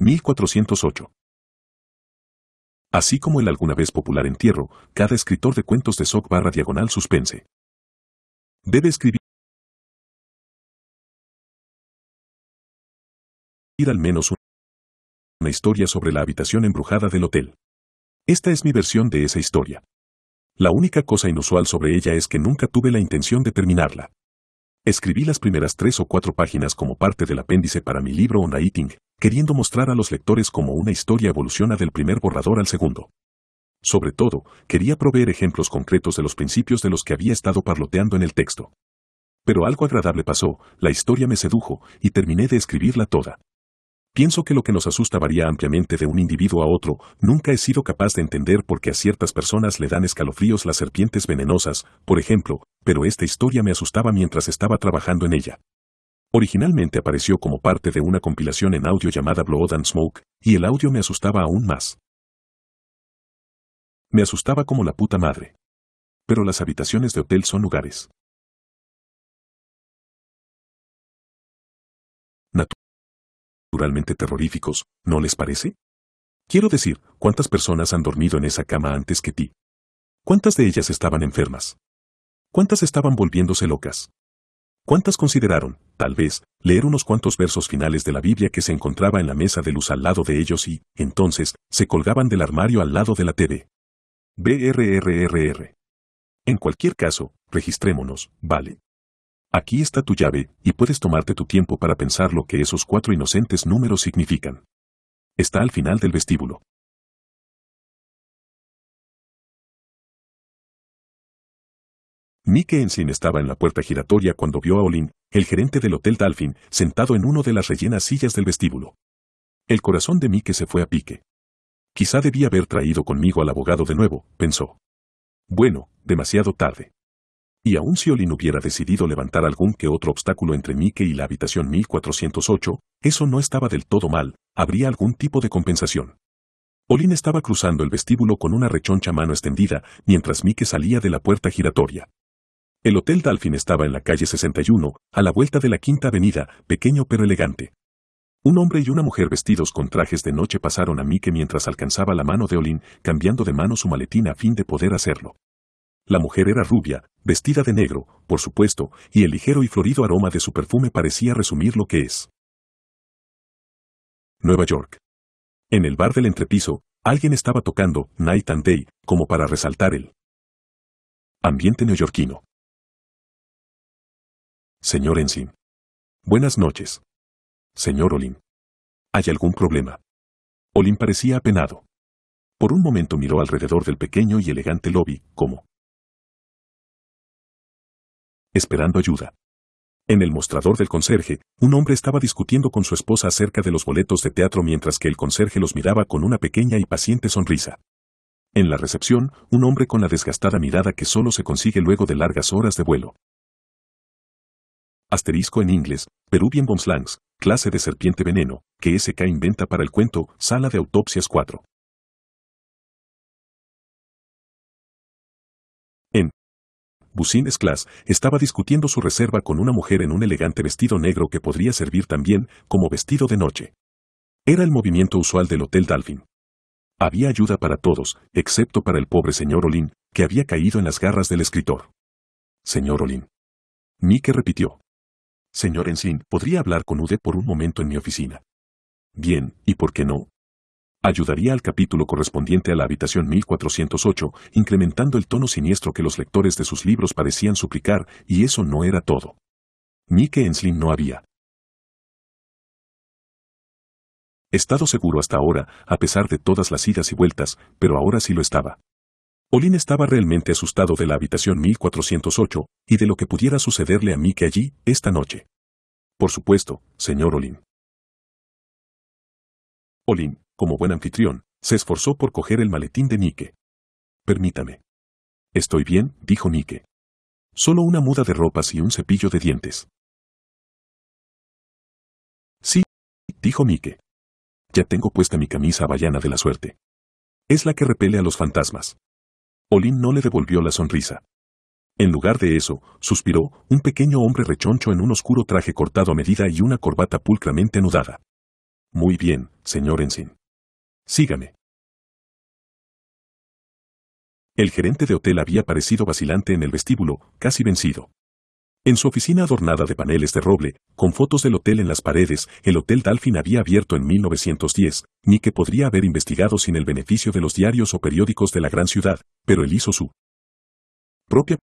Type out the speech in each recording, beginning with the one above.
1408. Así como el alguna vez popular entierro, cada escritor de cuentos de Sock barra diagonal suspense debe escribir al menos una historia sobre la habitación embrujada del hotel. Esta es mi versión de esa historia. La única cosa inusual sobre ella es que nunca tuve la intención de terminarla. Escribí las primeras tres o cuatro páginas como parte del apéndice para mi libro On Eating, queriendo mostrar a los lectores cómo una historia evoluciona del primer borrador al segundo. Sobre todo, quería proveer ejemplos concretos de los principios de los que había estado parloteando en el texto. Pero algo agradable pasó, la historia me sedujo, y terminé de escribirla toda. Pienso que lo que nos asusta varía ampliamente de un individuo a otro, nunca he sido capaz de entender por qué a ciertas personas le dan escalofríos las serpientes venenosas, por ejemplo, pero esta historia me asustaba mientras estaba trabajando en ella. Originalmente apareció como parte de una compilación en audio llamada Blood and Smoke, y el audio me asustaba aún más. Me asustaba como la puta madre. Pero las habitaciones de hotel son lugares. Naturalmente terroríficos, ¿no les parece? Quiero decir, ¿cuántas personas han dormido en esa cama antes que ti? ¿Cuántas de ellas estaban enfermas? ¿Cuántas estaban volviéndose locas? ¿Cuántas consideraron, tal vez, leer unos cuantos versos finales de la Biblia que se encontraba en la mesa de luz al lado de ellos y, entonces, se colgaban del armario al lado de la TV. BRRRR. En cualquier caso, registrémonos, vale. Aquí está tu llave, y puedes tomarte tu tiempo para pensar lo que esos cuatro inocentes números significan. Está al final del vestíbulo. Mike Ensign estaba en la puerta giratoria cuando vio a Olin, el gerente del Hotel Dolphin, sentado en uno de las rellenas sillas del vestíbulo. El corazón de Mike se fue a pique. Quizá debía haber traído conmigo al abogado de nuevo, pensó. Bueno, demasiado tarde. Y aun si Olin hubiera decidido levantar algún que otro obstáculo entre Mike y la habitación 1408, eso no estaba del todo mal, habría algún tipo de compensación. Olin estaba cruzando el vestíbulo con una rechoncha mano extendida mientras Mike salía de la puerta giratoria. El Hotel Dalphin estaba en la calle 61, a la vuelta de la Quinta Avenida, pequeño pero elegante. Un hombre y una mujer vestidos con trajes de noche pasaron a que mientras alcanzaba la mano de Olin, cambiando de mano su maletín a fin de poder hacerlo. La mujer era rubia, vestida de negro, por supuesto, y el ligero y florido aroma de su perfume parecía resumir lo que es. Nueva York. En el bar del entrepiso, alguien estaba tocando Night and Day, como para resaltar el ambiente neoyorquino. Señor Ensign. Buenas noches. Señor Olin. ¿Hay algún problema? Olin parecía apenado. Por un momento miró alrededor del pequeño y elegante lobby, como esperando ayuda. En el mostrador del conserje, un hombre estaba discutiendo con su esposa acerca de los boletos de teatro mientras que el conserje los miraba con una pequeña y paciente sonrisa. En la recepción, un hombre con la desgastada mirada que solo se consigue luego de largas horas de vuelo, asterisco en inglés, Peruvian Bombslangs, clase de serpiente veneno, que SK inventa para el cuento Sala de Autopsias 4. En Business Class estaba discutiendo su reserva con una mujer en un elegante vestido negro que podría servir también como vestido de noche. Era el movimiento usual del Hotel Dolphin. Había ayuda para todos, excepto para el pobre señor Olin, que había caído en las garras del escritor. Señor Olin. Mike repitió. Señor Ensín ¿podría hablar con Ude por un momento en mi oficina? Bien, ¿y por qué no? Ayudaría al capítulo correspondiente a la habitación 1408, incrementando el tono siniestro que los lectores de sus libros parecían suplicar, y eso no era todo. que Enslin no había estado seguro hasta ahora, a pesar de todas las idas y vueltas, pero ahora sí lo estaba. Olin estaba realmente asustado de la habitación 1408 y de lo que pudiera sucederle a Mike allí esta noche. Por supuesto, señor Olin. Olin, como buen anfitrión, se esforzó por coger el maletín de Nike. Permítame. Estoy bien, dijo Mike. Solo una muda de ropas y un cepillo de dientes. Sí, dijo Mike. Ya tengo puesta mi camisa bayana de la suerte. Es la que repele a los fantasmas. Olin no le devolvió la sonrisa. En lugar de eso, suspiró, un pequeño hombre rechoncho en un oscuro traje cortado a medida y una corbata pulcramente anudada. Muy bien, señor Ensign. Sígame. El gerente de hotel había parecido vacilante en el vestíbulo, casi vencido. En su oficina adornada de paneles de roble, con fotos del hotel en las paredes, el Hotel Dalfin había abierto en 1910, ni que podría haber investigado sin el beneficio de los diarios o periódicos de la gran ciudad, pero él hizo su propia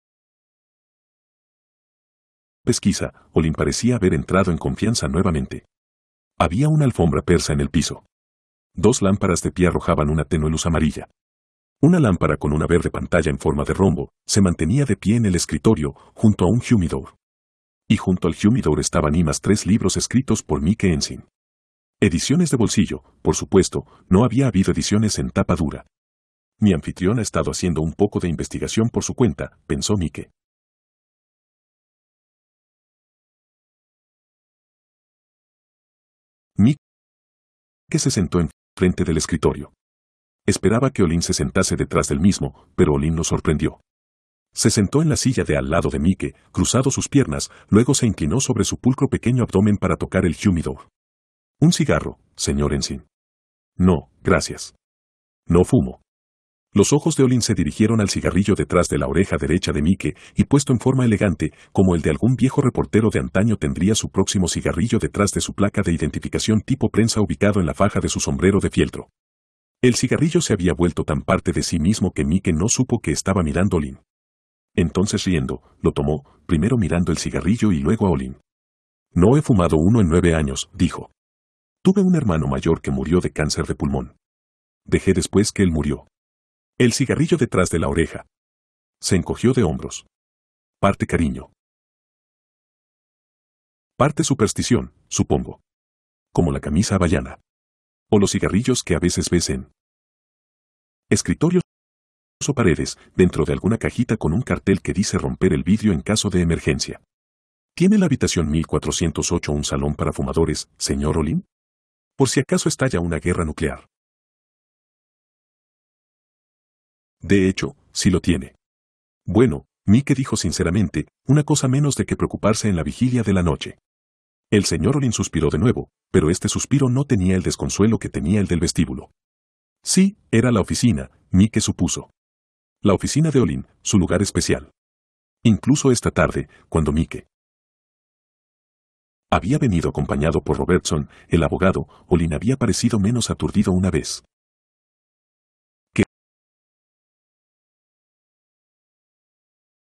pesquisa, Olin parecía haber entrado en confianza nuevamente. Había una alfombra persa en el piso. Dos lámparas de pie arrojaban una tenue luz amarilla. Una lámpara con una verde pantalla en forma de rombo se mantenía de pie en el escritorio, junto a un humidor. Y junto al humidor estaban y más tres libros escritos por Mike Ensign. Ediciones de bolsillo, por supuesto, no había habido ediciones en tapa dura. Mi anfitrión ha estado haciendo un poco de investigación por su cuenta, pensó Mike. Mike se sentó en frente del escritorio. Esperaba que Olin se sentase detrás del mismo, pero Olin lo sorprendió. Se sentó en la silla de al lado de Mike, cruzado sus piernas, luego se inclinó sobre su pulcro pequeño abdomen para tocar el humidor. Un cigarro, señor Ensign. No, gracias. No fumo. Los ojos de Olin se dirigieron al cigarrillo detrás de la oreja derecha de Mike, y puesto en forma elegante, como el de algún viejo reportero de antaño tendría su próximo cigarrillo detrás de su placa de identificación tipo prensa ubicado en la faja de su sombrero de fieltro. El cigarrillo se había vuelto tan parte de sí mismo que Mike no supo que estaba mirando a Olin. Entonces riendo, lo tomó, primero mirando el cigarrillo y luego a Olin. No he fumado uno en nueve años, dijo. Tuve un hermano mayor que murió de cáncer de pulmón. Dejé después que él murió. El cigarrillo detrás de la oreja. Se encogió de hombros. Parte cariño. Parte superstición, supongo. Como la camisa bayana o los cigarrillos que a veces ves en escritorios o paredes, dentro de alguna cajita con un cartel que dice romper el vidrio en caso de emergencia. ¿Tiene la habitación 1408 un salón para fumadores, señor Olin? Por si acaso estalla una guerra nuclear. De hecho, sí lo tiene. Bueno, Mike dijo sinceramente, una cosa menos de que preocuparse en la vigilia de la noche. El señor Olin suspiró de nuevo, pero este suspiro no tenía el desconsuelo que tenía el del vestíbulo. Sí, era la oficina, Mike supuso. La oficina de Olin, su lugar especial. Incluso esta tarde, cuando Mike había venido acompañado por Robertson, el abogado, Olin había parecido menos aturdido una vez. ¿Qué?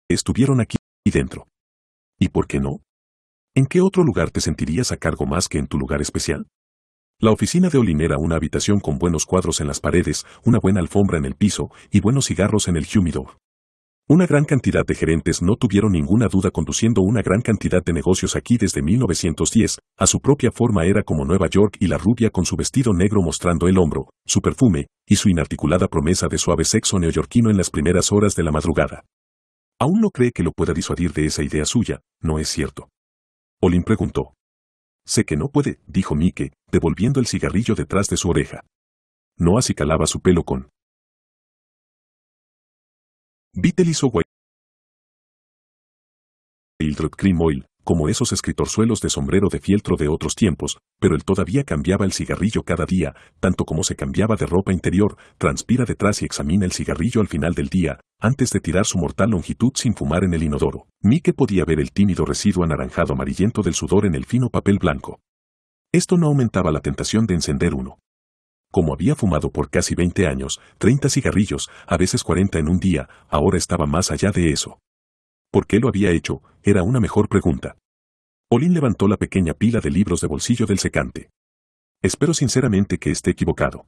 estuvieron aquí y dentro. ¿Y por qué no? ¿En qué otro lugar te sentirías a cargo más que en tu lugar especial? La oficina de Olin era una habitación con buenos cuadros en las paredes, una buena alfombra en el piso y buenos cigarros en el humidor. Una gran cantidad de gerentes no tuvieron ninguna duda conduciendo una gran cantidad de negocios aquí desde 1910, a su propia forma era como Nueva York y la rubia con su vestido negro mostrando el hombro, su perfume y su inarticulada promesa de suave sexo neoyorquino en las primeras horas de la madrugada. Aún no cree que lo pueda disuadir de esa idea suya, no es cierto. Olin preguntó. Sé que no puede, dijo Mike, devolviendo el cigarrillo detrás de su oreja. No así calaba su pelo con. Vittel hizo Cream Oil, como esos escritorzuelos de sombrero de fieltro de otros tiempos, pero él todavía cambiaba el cigarrillo cada día, tanto como se cambiaba de ropa interior, transpira detrás y examina el cigarrillo al final del día, antes de tirar su mortal longitud sin fumar en el inodoro. Mike podía ver el tímido residuo anaranjado amarillento del sudor en el fino papel blanco. Esto no aumentaba la tentación de encender uno. Como había fumado por casi 20 años, 30 cigarrillos, a veces 40 en un día, ahora estaba más allá de eso. ¿Por qué lo había hecho? Era una mejor pregunta. Olin levantó la pequeña pila de libros de bolsillo del secante. Espero sinceramente que esté equivocado.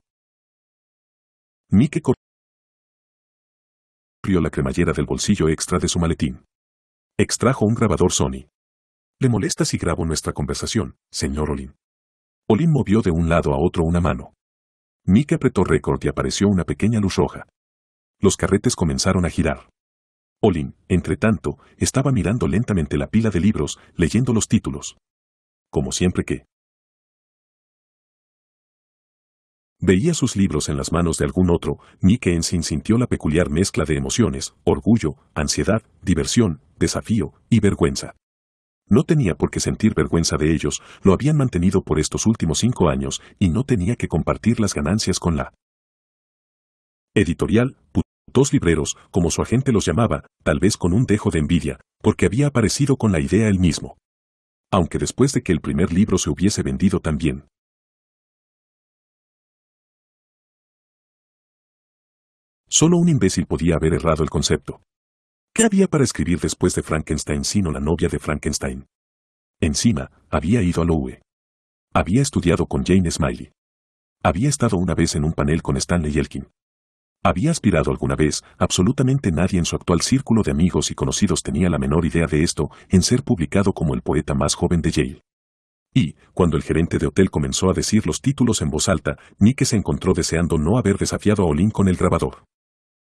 Mike corrió la cremallera del bolsillo extra de su maletín. Extrajo un grabador Sony. ¿Le molesta si grabo nuestra conversación, señor Olin? Olin movió de un lado a otro una mano. Mike apretó récord y apareció una pequeña luz roja. Los carretes comenzaron a girar. Olin, entretanto, estaba mirando lentamente la pila de libros, leyendo los títulos. Como siempre que... Veía sus libros en las manos de algún otro, Nick Ensign sintió la peculiar mezcla de emociones, orgullo, ansiedad, diversión, desafío y vergüenza. No tenía por qué sentir vergüenza de ellos, lo habían mantenido por estos últimos cinco años y no tenía que compartir las ganancias con la editorial, dos libreros, como su agente los llamaba, tal vez con un dejo de envidia, porque había aparecido con la idea él mismo. Aunque después de que el primer libro se hubiese vendido también. Solo un imbécil podía haber errado el concepto. ¿Qué había para escribir después de Frankenstein sino la novia de Frankenstein? Encima, había ido a la e. Había estudiado con Jane Smiley. Había estado una vez en un panel con Stanley Elkin. Había aspirado alguna vez, absolutamente nadie en su actual círculo de amigos y conocidos tenía la menor idea de esto, en ser publicado como el poeta más joven de Yale. Y, cuando el gerente de hotel comenzó a decir los títulos en voz alta, Nick se encontró deseando no haber desafiado a Olin con el grabador.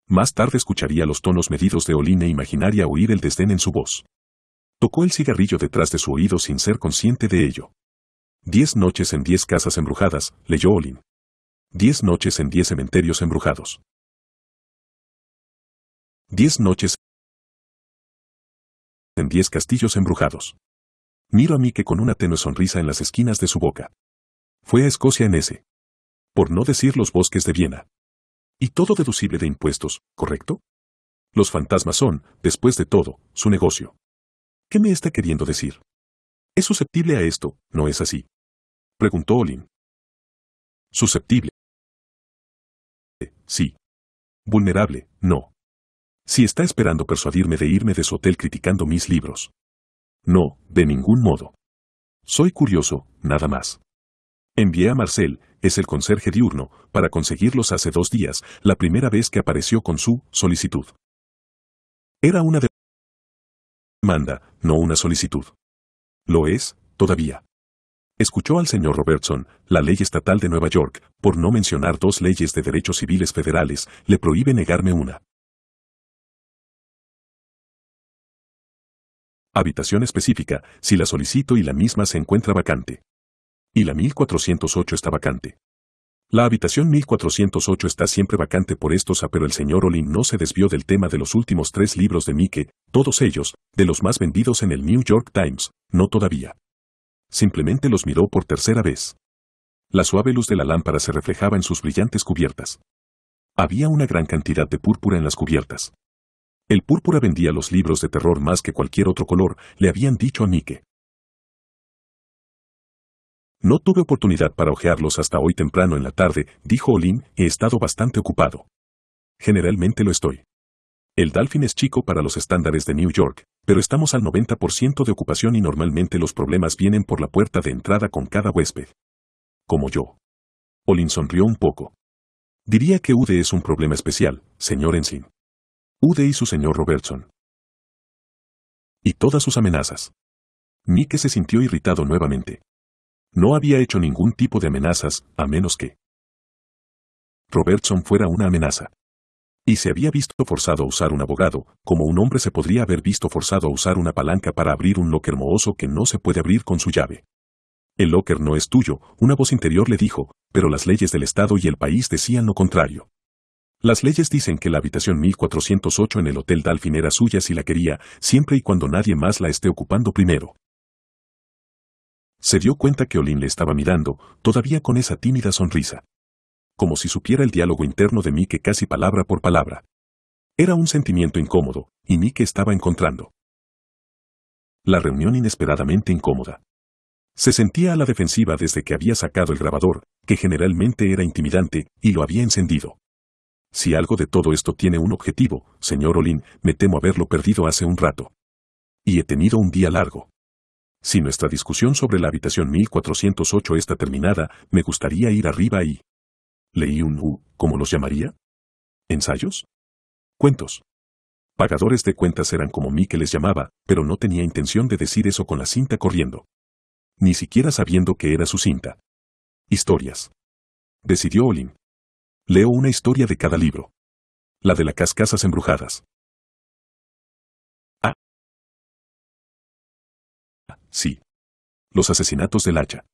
Más tarde escucharía los tonos medidos de Olin e imaginaría oír el desdén en su voz. Tocó el cigarrillo detrás de su oído sin ser consciente de ello. Diez noches en diez casas embrujadas, leyó Olin. Diez noches en diez cementerios embrujados. Diez noches en diez castillos embrujados. Miro a mí que con una tenue sonrisa en las esquinas de su boca. Fue a Escocia en ese. Por no decir los bosques de Viena. Y todo deducible de impuestos, ¿correcto? Los fantasmas son, después de todo, su negocio. ¿Qué me está queriendo decir? ¿Es susceptible a esto, no es así? Preguntó Olin. Susceptible. Sí. Vulnerable, no. Si está esperando persuadirme de irme de su hotel criticando mis libros. No, de ningún modo. Soy curioso, nada más. Envié a Marcel, es el conserje diurno, para conseguirlos hace dos días, la primera vez que apareció con su solicitud. Era una demanda, no una solicitud. Lo es, todavía. Escuchó al señor Robertson, la ley estatal de Nueva York, por no mencionar dos leyes de derechos civiles federales, le prohíbe negarme una. Habitación específica, si la solicito y la misma se encuentra vacante. Y la 1408 está vacante. La habitación 1408 está siempre vacante por estos, pero el señor Olin no se desvió del tema de los últimos tres libros de Mike, todos ellos, de los más vendidos en el New York Times, no todavía. Simplemente los miró por tercera vez. La suave luz de la lámpara se reflejaba en sus brillantes cubiertas. Había una gran cantidad de púrpura en las cubiertas. El púrpura vendía los libros de terror más que cualquier otro color, le habían dicho a Mike. No tuve oportunidad para ojearlos hasta hoy temprano en la tarde, dijo Olin, he estado bastante ocupado. Generalmente lo estoy. El Dolphin es chico para los estándares de New York, pero estamos al 90% de ocupación y normalmente los problemas vienen por la puerta de entrada con cada huésped. Como yo. Olin sonrió un poco. Diría que UD es un problema especial, señor Ensign. Ude y su señor Robertson. Y todas sus amenazas. Nike se sintió irritado nuevamente. No había hecho ningún tipo de amenazas, a menos que Robertson fuera una amenaza. Y se había visto forzado a usar un abogado, como un hombre se podría haber visto forzado a usar una palanca para abrir un locker mohoso que no se puede abrir con su llave. El locker no es tuyo, una voz interior le dijo, pero las leyes del Estado y el país decían lo contrario. Las leyes dicen que la habitación 1408 en el Hotel Dalfin era suya si la quería, siempre y cuando nadie más la esté ocupando primero. Se dio cuenta que Olin le estaba mirando, todavía con esa tímida sonrisa. Como si supiera el diálogo interno de Mike casi palabra por palabra. Era un sentimiento incómodo, y Mike estaba encontrando. La reunión inesperadamente incómoda. Se sentía a la defensiva desde que había sacado el grabador, que generalmente era intimidante, y lo había encendido. Si algo de todo esto tiene un objetivo, señor Olin, me temo haberlo perdido hace un rato. Y he tenido un día largo. Si nuestra discusión sobre la habitación 1408 está terminada, me gustaría ir arriba y... Leí un U, ¿cómo los llamaría? ¿Ensayos? Cuentos. Pagadores de cuentas eran como mí que les llamaba, pero no tenía intención de decir eso con la cinta corriendo. Ni siquiera sabiendo que era su cinta. Historias. Decidió Olin. Leo una historia de cada libro. La de las cascasas embrujadas. Ah. ah. Sí. Los asesinatos del hacha.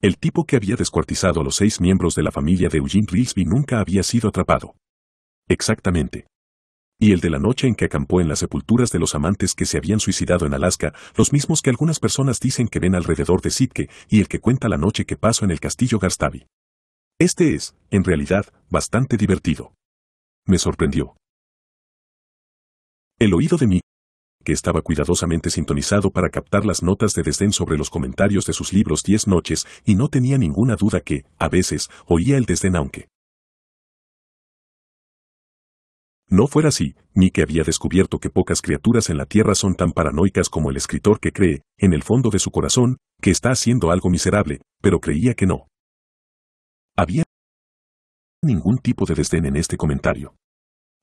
El tipo que había descuartizado a los seis miembros de la familia de Eugene Rilsby nunca había sido atrapado. Exactamente. Y el de la noche en que acampó en las sepulturas de los amantes que se habían suicidado en Alaska, los mismos que algunas personas dicen que ven alrededor de Sitke, y el que cuenta la noche que pasó en el castillo Garstavi. Este es, en realidad, bastante divertido. Me sorprendió. El oído de mí, que estaba cuidadosamente sintonizado para captar las notas de desdén sobre los comentarios de sus libros Diez Noches, y no tenía ninguna duda que, a veces, oía el desdén aunque. No fuera así, ni que había descubierto que pocas criaturas en la Tierra son tan paranoicas como el escritor que cree, en el fondo de su corazón, que está haciendo algo miserable, pero creía que no. Había ningún tipo de desdén en este comentario.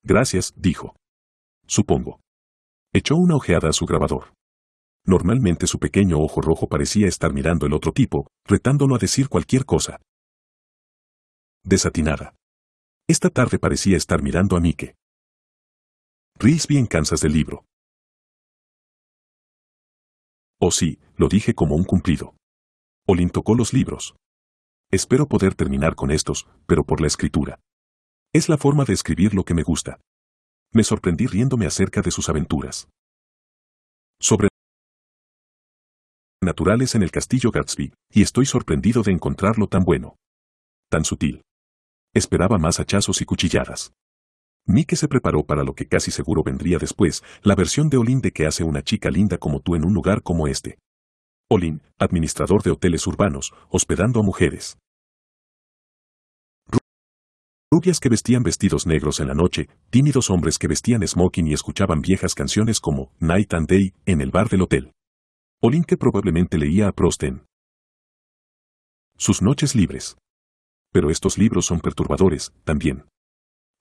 Gracias, dijo. Supongo. Echó una ojeada a su grabador. Normalmente su pequeño ojo rojo parecía estar mirando el otro tipo, retándolo a decir cualquier cosa. Desatinada. Esta tarde parecía estar mirando a Mike. Risby bien cansas del libro. Oh sí, lo dije como un cumplido. Olin tocó los libros. Espero poder terminar con estos, pero por la escritura. Es la forma de escribir lo que me gusta. Me sorprendí riéndome acerca de sus aventuras. Sobre naturales en el castillo Gatsby, y estoy sorprendido de encontrarlo tan bueno. Tan sutil. Esperaba más hachazos y cuchilladas. que se preparó para lo que casi seguro vendría después, la versión de Olin de que hace una chica linda como tú en un lugar como este. Olin, administrador de hoteles urbanos, hospedando a mujeres. Rubias que vestían vestidos negros en la noche, tímidos hombres que vestían smoking y escuchaban viejas canciones como Night and Day en el bar del hotel. Olin que probablemente leía a Prosten. sus noches libres. Pero estos libros son perturbadores, también.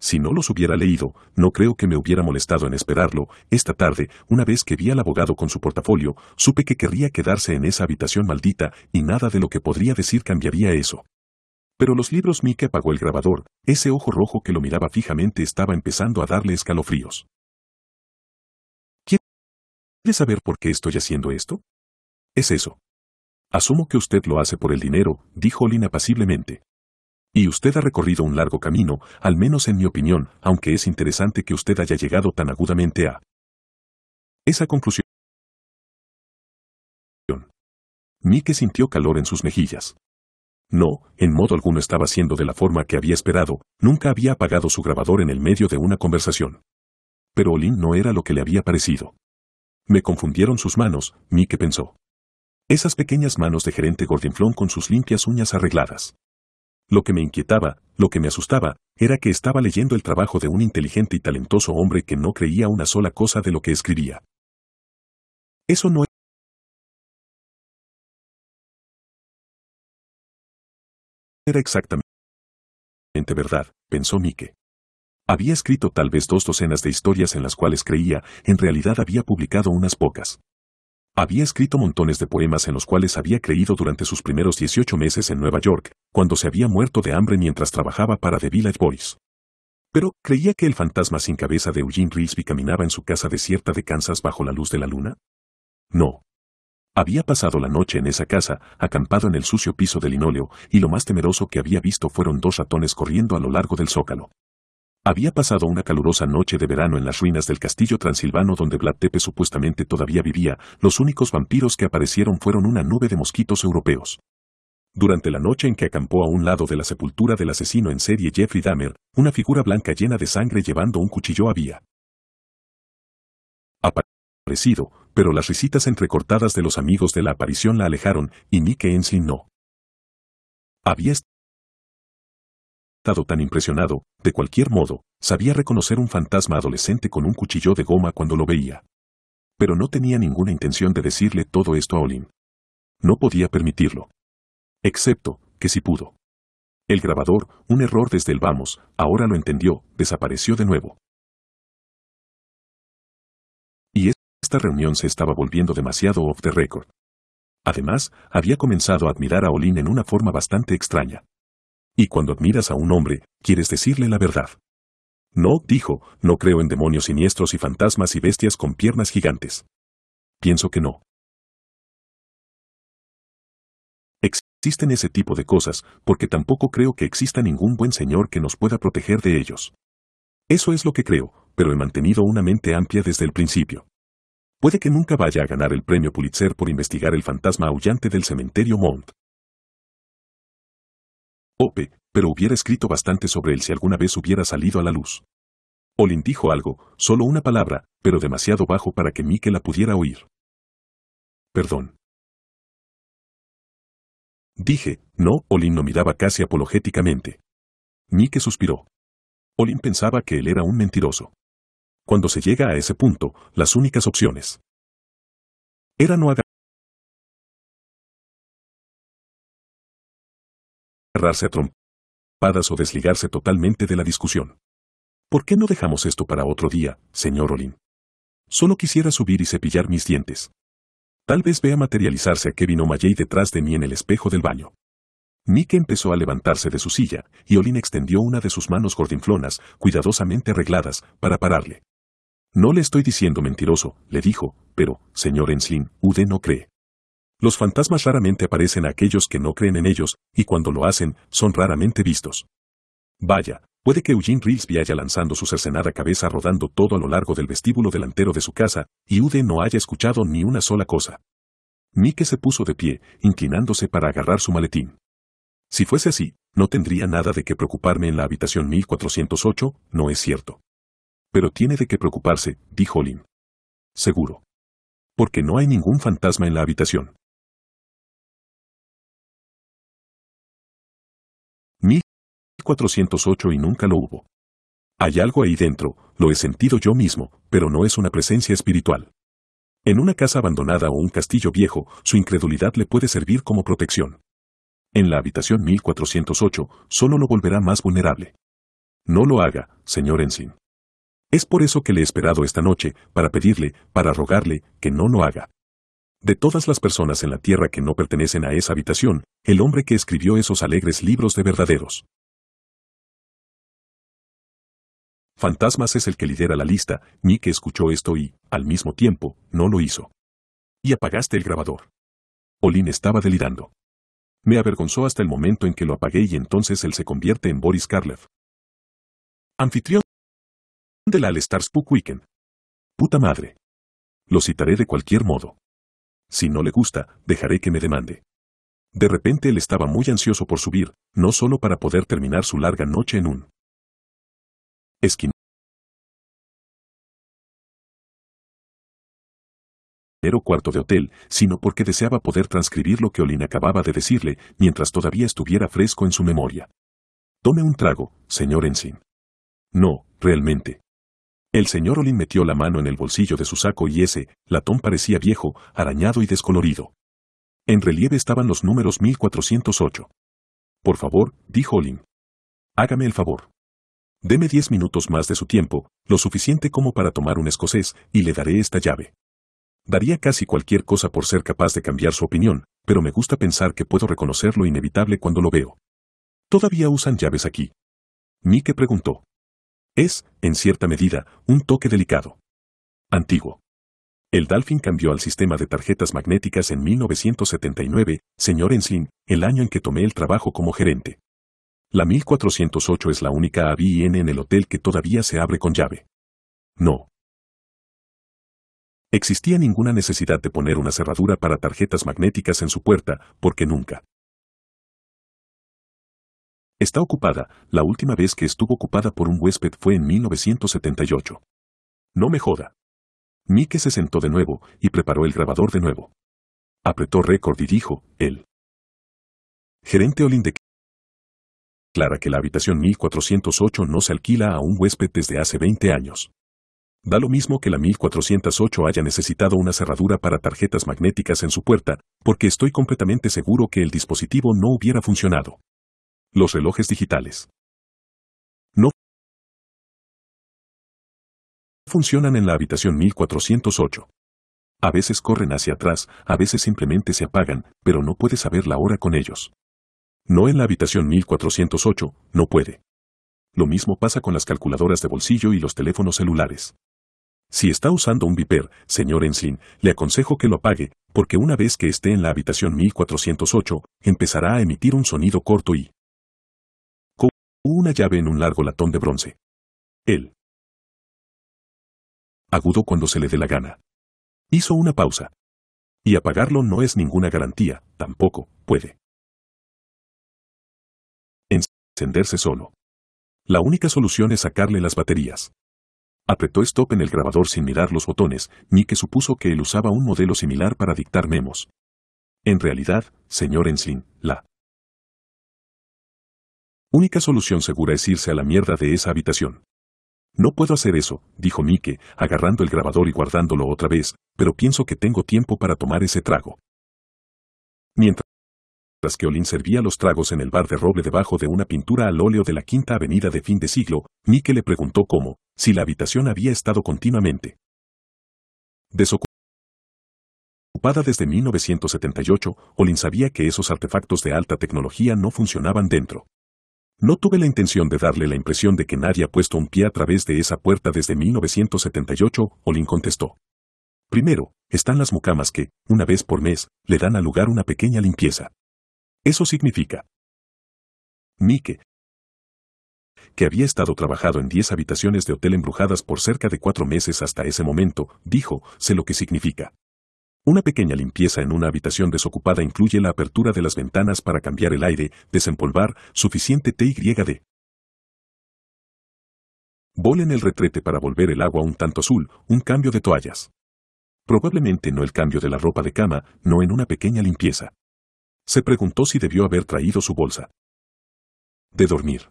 Si no los hubiera leído, no creo que me hubiera molestado en esperarlo. Esta tarde, una vez que vi al abogado con su portafolio, supe que querría quedarse en esa habitación maldita y nada de lo que podría decir cambiaría eso. Pero los libros que apagó el grabador, ese ojo rojo que lo miraba fijamente estaba empezando a darle escalofríos. ¿Quiere saber por qué estoy haciendo esto? Es eso. Asumo que usted lo hace por el dinero, dijo Lina pasiblemente. Y usted ha recorrido un largo camino, al menos en mi opinión, aunque es interesante que usted haya llegado tan agudamente a esa conclusión. Mike sintió calor en sus mejillas. No, en modo alguno estaba siendo de la forma que había esperado, nunca había apagado su grabador en el medio de una conversación. Pero Olin no era lo que le había parecido. Me confundieron sus manos, Mike pensó. Esas pequeñas manos de gerente Gordinflón con sus limpias uñas arregladas. Lo que me inquietaba, lo que me asustaba, era que estaba leyendo el trabajo de un inteligente y talentoso hombre que no creía una sola cosa de lo que escribía. Eso no era exactamente verdad, pensó Mike. Había escrito tal vez dos docenas de historias en las cuales creía, en realidad había publicado unas pocas. Había escrito montones de poemas en los cuales había creído durante sus primeros 18 meses en Nueva York, cuando se había muerto de hambre mientras trabajaba para The Village Boys. Pero, ¿creía que el fantasma sin cabeza de Eugene Reelsby caminaba en su casa desierta de Kansas bajo la luz de la luna? No. Había pasado la noche en esa casa, acampado en el sucio piso de linóleo, y lo más temeroso que había visto fueron dos ratones corriendo a lo largo del zócalo. Había pasado una calurosa noche de verano en las ruinas del castillo transilvano donde Vlad Tepe supuestamente todavía vivía, los únicos vampiros que aparecieron fueron una nube de mosquitos europeos. Durante la noche en que acampó a un lado de la sepultura del asesino en serie Jeffrey Dahmer, una figura blanca llena de sangre llevando un cuchillo había aparecido, pero las risitas entrecortadas de los amigos de la aparición la alejaron, y Nick Enslin no había estado tan impresionado, de cualquier modo, sabía reconocer un fantasma adolescente con un cuchillo de goma cuando lo veía. Pero no tenía ninguna intención de decirle todo esto a Olin. No podía permitirlo. Excepto, que si pudo. El grabador, un error desde el vamos, ahora lo entendió, desapareció de nuevo. Y esta reunión se estaba volviendo demasiado off the record. Además, había comenzado a admirar a Olin en una forma bastante extraña. Y cuando admiras a un hombre, quieres decirle la verdad. No, dijo, no creo en demonios siniestros y fantasmas y bestias con piernas gigantes. Pienso que no. existen ese tipo de cosas, porque tampoco creo que exista ningún buen señor que nos pueda proteger de ellos. Eso es lo que creo, pero he mantenido una mente amplia desde el principio. Puede que nunca vaya a ganar el premio Pulitzer por investigar el fantasma aullante del cementerio Mount. Ope, pero hubiera escrito bastante sobre él si alguna vez hubiera salido a la luz. Olin dijo algo, solo una palabra, pero demasiado bajo para que Mike la pudiera oír. Perdón. Dije, no, Olin no miraba casi apologéticamente. Mike suspiró. Olin pensaba que él era un mentiroso. Cuando se llega a ese punto, las únicas opciones era no agarrarse a trompadas o desligarse totalmente de la discusión. ¿Por qué no dejamos esto para otro día, señor Olin? Solo quisiera subir y cepillar mis dientes. Tal vez vea materializarse a Kevin O'Malley detrás de mí en el espejo del baño. Nick empezó a levantarse de su silla, y Olin extendió una de sus manos gordinflonas, cuidadosamente arregladas, para pararle. No le estoy diciendo mentiroso, le dijo, pero, señor Enslin, Ude no cree. Los fantasmas raramente aparecen a aquellos que no creen en ellos, y cuando lo hacen, son raramente vistos. Vaya, Puede que Eugene Rilsby haya lanzando su cercenada cabeza rodando todo a lo largo del vestíbulo delantero de su casa, y Ude no haya escuchado ni una sola cosa. Mike se puso de pie, inclinándose para agarrar su maletín. Si fuese así, no tendría nada de qué preocuparme en la habitación 1408, no es cierto. Pero tiene de qué preocuparse, dijo Lin. Seguro. Porque no hay ningún fantasma en la habitación. 1408 y nunca lo hubo. Hay algo ahí dentro, lo he sentido yo mismo, pero no es una presencia espiritual. En una casa abandonada o un castillo viejo, su incredulidad le puede servir como protección. En la habitación 1408, solo lo volverá más vulnerable. No lo haga, señor Ensign. Es por eso que le he esperado esta noche, para pedirle, para rogarle, que no lo haga. De todas las personas en la Tierra que no pertenecen a esa habitación, el hombre que escribió esos alegres libros de verdaderos Fantasmas es el que lidera la lista, Nick escuchó esto y, al mismo tiempo, no lo hizo. Y apagaste el grabador. Olin estaba delirando. Me avergonzó hasta el momento en que lo apagué y entonces él se convierte en Boris Karlev. Anfitrión de la al star Spook Weekend. Puta madre. Lo citaré de cualquier modo. Si no le gusta, dejaré que me demande. De repente él estaba muy ansioso por subir, no solo para poder terminar su larga noche en un era cuarto de hotel, sino porque deseaba poder transcribir lo que Olin acababa de decirle mientras todavía estuviera fresco en su memoria. Tome un trago, señor Ensign. No, realmente. El señor Olin metió la mano en el bolsillo de su saco y ese latón parecía viejo, arañado y descolorido. En relieve estaban los números 1408. Por favor, dijo Olin. Hágame el favor. Deme diez minutos más de su tiempo, lo suficiente como para tomar un escocés, y le daré esta llave. Daría casi cualquier cosa por ser capaz de cambiar su opinión, pero me gusta pensar que puedo reconocer lo inevitable cuando lo veo. ¿Todavía usan llaves aquí? Mike preguntó. Es, en cierta medida, un toque delicado. Antiguo. El Dolphin cambió al sistema de tarjetas magnéticas en 1979, señor Enslin, el año en que tomé el trabajo como gerente. La 1408 es la única ABN en el hotel que todavía se abre con llave. No. Existía ninguna necesidad de poner una cerradura para tarjetas magnéticas en su puerta, porque nunca. Está ocupada, la última vez que estuvo ocupada por un huésped fue en 1978. No me joda. Mike se sentó de nuevo y preparó el grabador de nuevo. Apretó récord y dijo, él. Gerente Olin que la habitación 1408 no se alquila a un huésped desde hace 20 años. Da lo mismo que la 1408 haya necesitado una cerradura para tarjetas magnéticas en su puerta, porque estoy completamente seguro que el dispositivo no hubiera funcionado. Los relojes digitales. No funcionan en la habitación 1408. A veces corren hacia atrás, a veces simplemente se apagan, pero no puedes saber la hora con ellos. No en la habitación 1408, no puede. Lo mismo pasa con las calculadoras de bolsillo y los teléfonos celulares. Si está usando un Viper, señor Enslin, le aconsejo que lo apague, porque una vez que esté en la habitación 1408, empezará a emitir un sonido corto y... con una llave en un largo latón de bronce. Él. Agudo cuando se le dé la gana. Hizo una pausa. Y apagarlo no es ninguna garantía, tampoco, puede encenderse solo. La única solución es sacarle las baterías. Apretó stop en el grabador sin mirar los botones, ni que supuso que él usaba un modelo similar para dictar memos. En realidad, señor Enslin, la única solución segura es irse a la mierda de esa habitación. No puedo hacer eso, dijo Mike, agarrando el grabador y guardándolo otra vez, pero pienso que tengo tiempo para tomar ese trago. Mientras tras que Olin servía los tragos en el bar de roble debajo de una pintura al óleo de la Quinta Avenida de fin de siglo, Mike le preguntó cómo, si la habitación había estado continuamente desocupada desde 1978, Olin sabía que esos artefactos de alta tecnología no funcionaban dentro. No tuve la intención de darle la impresión de que nadie ha puesto un pie a través de esa puerta desde 1978, Olin contestó. Primero, están las mucamas que, una vez por mes, le dan al lugar una pequeña limpieza. Eso significa. Mike, que había estado trabajado en 10 habitaciones de hotel embrujadas por cerca de cuatro meses hasta ese momento, dijo, sé lo que significa. Una pequeña limpieza en una habitación desocupada incluye la apertura de las ventanas para cambiar el aire, desempolvar, suficiente TYD. Bol en el retrete para volver el agua un tanto azul, un cambio de toallas. Probablemente no el cambio de la ropa de cama, no en una pequeña limpieza. Se preguntó si debió haber traído su bolsa. De dormir.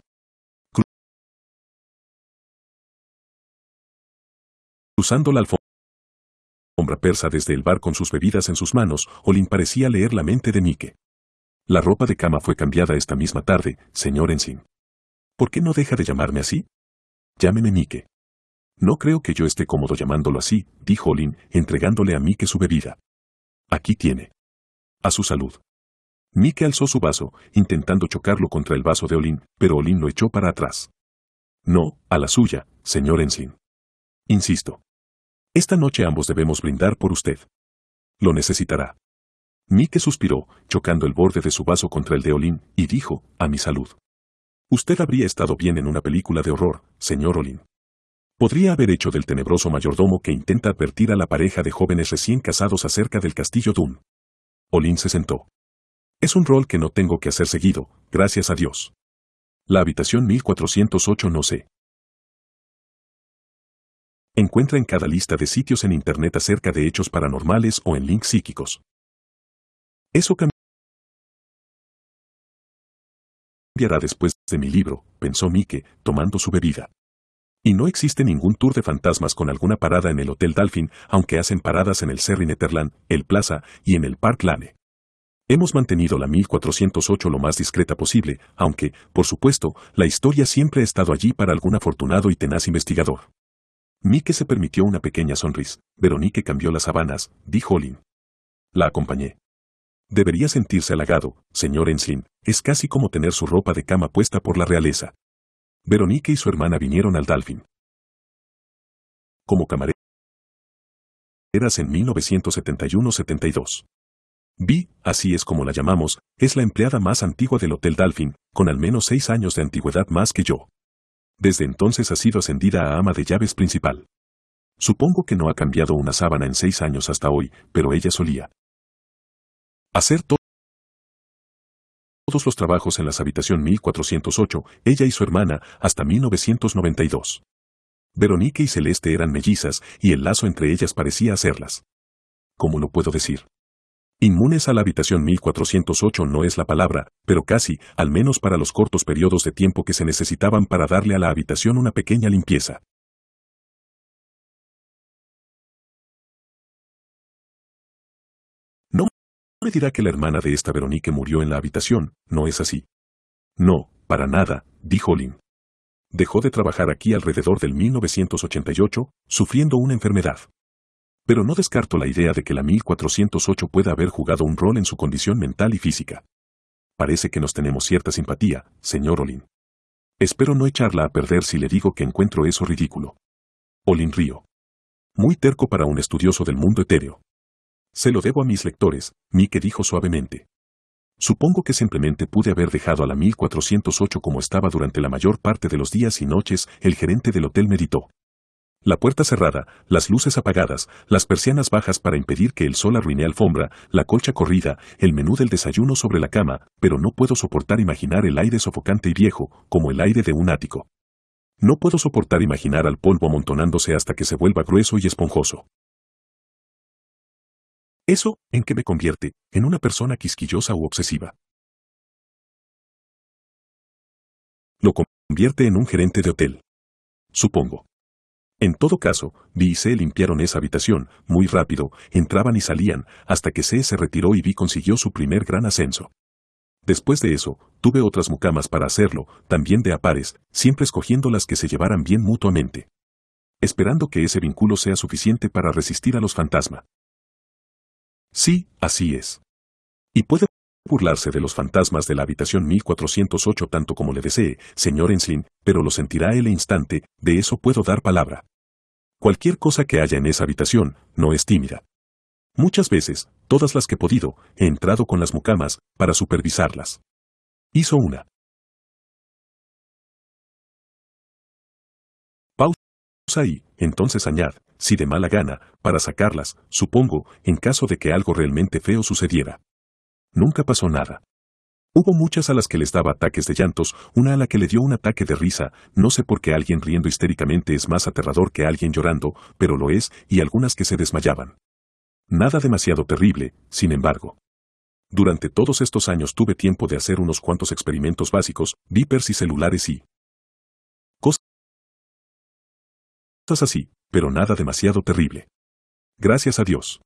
Cruzando la alfombra persa desde el bar con sus bebidas en sus manos, Olin parecía leer la mente de Mike. La ropa de cama fue cambiada esta misma tarde, señor Ensign. ¿Por qué no deja de llamarme así? Llámeme Mike. No creo que yo esté cómodo llamándolo así, dijo Olin, entregándole a Mike su bebida. Aquí tiene. A su salud. Mike alzó su vaso, intentando chocarlo contra el vaso de Olin, pero Olin lo echó para atrás. No, a la suya, señor Enslin. Insisto. Esta noche ambos debemos brindar por usted. Lo necesitará. Mike suspiró, chocando el borde de su vaso contra el de Olin, y dijo, a mi salud. Usted habría estado bien en una película de horror, señor Olin. Podría haber hecho del tenebroso mayordomo que intenta advertir a la pareja de jóvenes recién casados acerca del castillo Dune. Olin se sentó. Es un rol que no tengo que hacer seguido, gracias a Dios. La habitación 1408 no sé. Encuentra en cada lista de sitios en Internet acerca de hechos paranormales o en links psíquicos. Eso cambiará después de mi libro, pensó Mike, tomando su bebida. Y no existe ningún tour de fantasmas con alguna parada en el Hotel Dalphin, aunque hacen paradas en el Serri Netherland, el Plaza y en el Park Lane. Hemos mantenido la 1408 lo más discreta posible, aunque, por supuesto, la historia siempre ha estado allí para algún afortunado y tenaz investigador. Mike se permitió una pequeña sonrisa. Veronique cambió las sabanas, dijo Olin. La acompañé. Debería sentirse halagado, señor Enslin, es casi como tener su ropa de cama puesta por la realeza. Veronique y su hermana vinieron al Dalfin. Como eras en 1971-72. Vi, así es como la llamamos, es la empleada más antigua del Hotel Dalphin, con al menos seis años de antigüedad más que yo. Desde entonces ha sido ascendida a ama de llaves principal. Supongo que no ha cambiado una sábana en seis años hasta hoy, pero ella solía hacer todos los trabajos en la habitación 1408, ella y su hermana, hasta 1992. Veronique y Celeste eran mellizas, y el lazo entre ellas parecía hacerlas. ¿Cómo lo puedo decir? Inmunes a la habitación 1408 no es la palabra, pero casi, al menos para los cortos periodos de tiempo que se necesitaban para darle a la habitación una pequeña limpieza. No me dirá que la hermana de esta Veronique murió en la habitación, no es así. No, para nada, dijo Lynn. Dejó de trabajar aquí alrededor del 1988, sufriendo una enfermedad pero no descarto la idea de que la 1408 pueda haber jugado un rol en su condición mental y física. Parece que nos tenemos cierta simpatía, señor Olin. Espero no echarla a perder si le digo que encuentro eso ridículo. Olin río. Muy terco para un estudioso del mundo etéreo. Se lo debo a mis lectores, Mike dijo suavemente. Supongo que simplemente pude haber dejado a la 1408 como estaba durante la mayor parte de los días y noches, el gerente del hotel meditó. La puerta cerrada, las luces apagadas, las persianas bajas para impedir que el sol arruine alfombra, la colcha corrida, el menú del desayuno sobre la cama, pero no puedo soportar imaginar el aire sofocante y viejo, como el aire de un ático. No puedo soportar imaginar al polvo amontonándose hasta que se vuelva grueso y esponjoso. Eso, en qué me convierte, en una persona quisquillosa u obsesiva. Lo convierte en un gerente de hotel. Supongo. En todo caso, Vi y C limpiaron esa habitación, muy rápido, entraban y salían, hasta que C se retiró y Vi consiguió su primer gran ascenso. Después de eso, tuve otras mucamas para hacerlo, también de a pares, siempre escogiendo las que se llevaran bien mutuamente. Esperando que ese vínculo sea suficiente para resistir a los fantasmas. Sí, así es. Y puede burlarse de los fantasmas de la habitación 1408 tanto como le desee, señor Enslin, pero lo sentirá el instante, de eso puedo dar palabra. Cualquier cosa que haya en esa habitación, no es tímida. Muchas veces, todas las que he podido, he entrado con las mucamas, para supervisarlas. Hizo una. Pausa y, entonces añad, si de mala gana, para sacarlas, supongo, en caso de que algo realmente feo sucediera. Nunca pasó nada. Hubo muchas a las que les daba ataques de llantos, una a la que le dio un ataque de risa, no sé por qué alguien riendo histéricamente es más aterrador que alguien llorando, pero lo es, y algunas que se desmayaban. Nada demasiado terrible, sin embargo. Durante todos estos años tuve tiempo de hacer unos cuantos experimentos básicos, vipers y celulares y... cosas así, pero nada demasiado terrible. Gracias a Dios.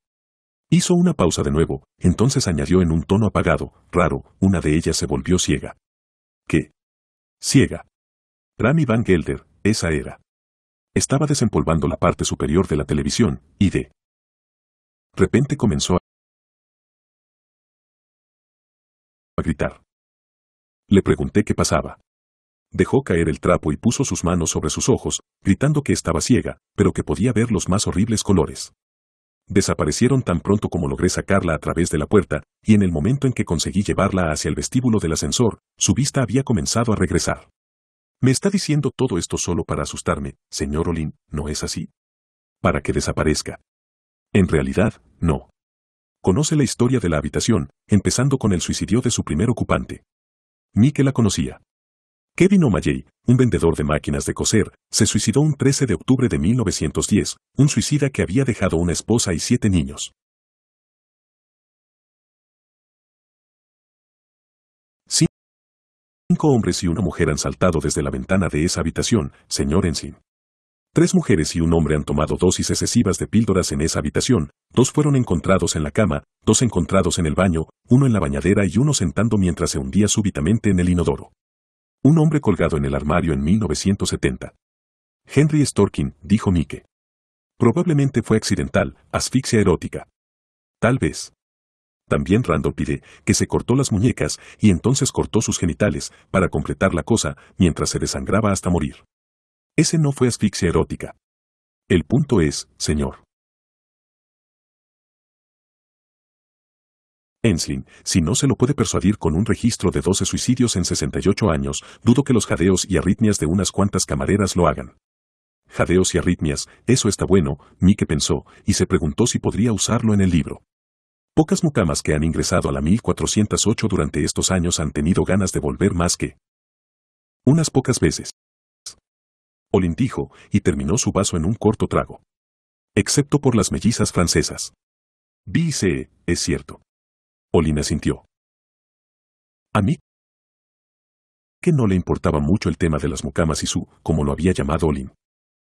Hizo una pausa de nuevo, entonces añadió en un tono apagado, raro, una de ellas se volvió ciega. ¿Qué? Ciega. Rami Van Gelder, esa era. Estaba desempolvando la parte superior de la televisión, y de repente comenzó a gritar. Le pregunté qué pasaba. Dejó caer el trapo y puso sus manos sobre sus ojos, gritando que estaba ciega, pero que podía ver los más horribles colores. Desaparecieron tan pronto como logré sacarla a través de la puerta, y en el momento en que conseguí llevarla hacia el vestíbulo del ascensor, su vista había comenzado a regresar. Me está diciendo todo esto solo para asustarme, señor Olin, ¿no es así? Para que desaparezca. En realidad, no. Conoce la historia de la habitación, empezando con el suicidio de su primer ocupante. Ni que la conocía. Kevin O'Malley, un vendedor de máquinas de coser, se suicidó un 13 de octubre de 1910, un suicida que había dejado una esposa y siete niños. Cinco hombres y una mujer han saltado desde la ventana de esa habitación, señor Ensign. Tres mujeres y un hombre han tomado dosis excesivas de píldoras en esa habitación, dos fueron encontrados en la cama, dos encontrados en el baño, uno en la bañadera y uno sentando mientras se hundía súbitamente en el inodoro. Un hombre colgado en el armario en 1970. Henry Storkin, dijo Mike. Probablemente fue accidental, asfixia erótica. Tal vez. También Randall pide que se cortó las muñecas y entonces cortó sus genitales para completar la cosa mientras se desangraba hasta morir. Ese no fue asfixia erótica. El punto es, señor. Enslin, si no se lo puede persuadir con un registro de 12 suicidios en 68 años, dudo que los jadeos y arritmias de unas cuantas camareras lo hagan. Jadeos y arritmias, eso está bueno, Mike pensó, y se preguntó si podría usarlo en el libro. Pocas mucamas que han ingresado a la 1408 durante estos años han tenido ganas de volver más que unas pocas veces. Olin dijo, y terminó su vaso en un corto trago. Excepto por las mellizas francesas. Dice, es cierto. Olin asintió. ¿A mí? Que no le importaba mucho el tema de las mucamas y su, como lo había llamado Olin.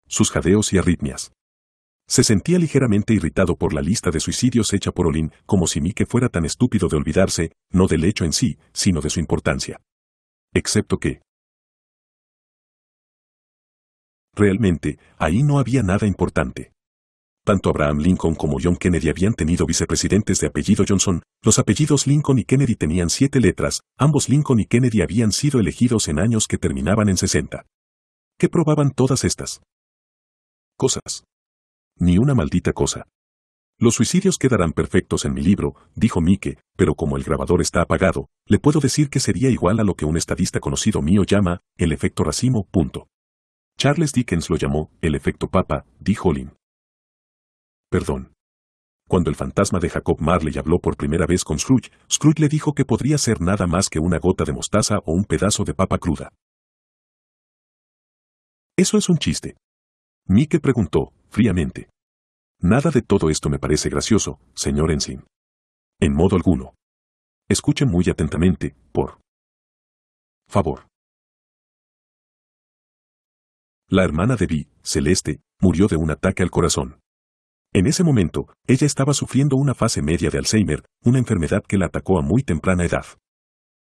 Sus jadeos y arritmias. Se sentía ligeramente irritado por la lista de suicidios hecha por Olin, como si Mike fuera tan estúpido de olvidarse, no del hecho en sí, sino de su importancia. Excepto que... Realmente, ahí no había nada importante. Tanto Abraham Lincoln como John Kennedy habían tenido vicepresidentes de apellido Johnson, los apellidos Lincoln y Kennedy tenían siete letras, ambos Lincoln y Kennedy habían sido elegidos en años que terminaban en 60. ¿Qué probaban todas estas? Cosas. Ni una maldita cosa. Los suicidios quedarán perfectos en mi libro, dijo Mike, pero como el grabador está apagado, le puedo decir que sería igual a lo que un estadista conocido mío llama, el efecto racimo, Charles Dickens lo llamó, el efecto papa, dijo Lin perdón. Cuando el fantasma de Jacob Marley habló por primera vez con Scrooge, Scrooge le dijo que podría ser nada más que una gota de mostaza o un pedazo de papa cruda. Eso es un chiste. Mike preguntó, fríamente. Nada de todo esto me parece gracioso, señor Ensign. En modo alguno. Escuche muy atentamente, por favor. La hermana de Vi, Celeste, murió de un ataque al corazón. En ese momento, ella estaba sufriendo una fase media de Alzheimer, una enfermedad que la atacó a muy temprana edad.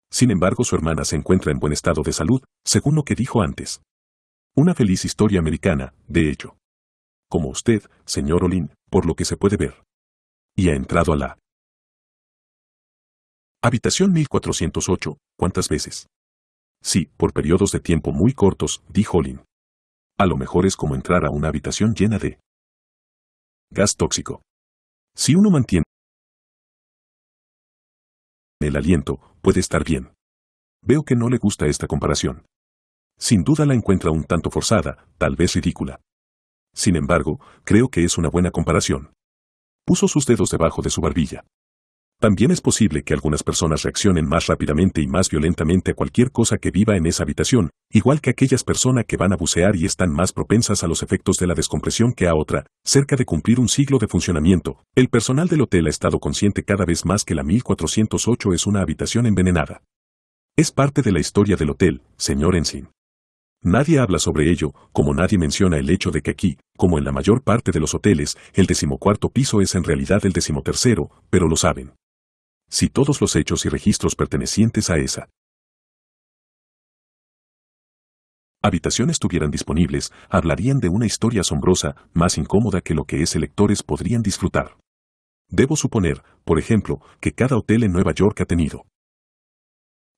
Sin embargo, su hermana se encuentra en buen estado de salud, según lo que dijo antes. Una feliz historia americana, de ello. Como usted, señor Olin, por lo que se puede ver. Y ha entrado a la habitación 1408, ¿cuántas veces? Sí, por periodos de tiempo muy cortos, dijo Olin. A lo mejor es como entrar a una habitación llena de gas tóxico. Si uno mantiene el aliento, puede estar bien. Veo que no le gusta esta comparación. Sin duda la encuentra un tanto forzada, tal vez ridícula. Sin embargo, creo que es una buena comparación. Puso sus dedos debajo de su barbilla. También es posible que algunas personas reaccionen más rápidamente y más violentamente a cualquier cosa que viva en esa habitación, igual que aquellas personas que van a bucear y están más propensas a los efectos de la descompresión que a otra. Cerca de cumplir un siglo de funcionamiento, el personal del hotel ha estado consciente cada vez más que la 1408 es una habitación envenenada. Es parte de la historia del hotel, señor Ensign. Nadie habla sobre ello, como nadie menciona el hecho de que aquí, como en la mayor parte de los hoteles, el decimocuarto piso es en realidad el decimotercero, pero lo saben si todos los hechos y registros pertenecientes a esa habitación estuvieran disponibles, hablarían de una historia asombrosa, más incómoda que lo que es lectores podrían disfrutar. Debo suponer, por ejemplo, que cada hotel en Nueva York ha tenido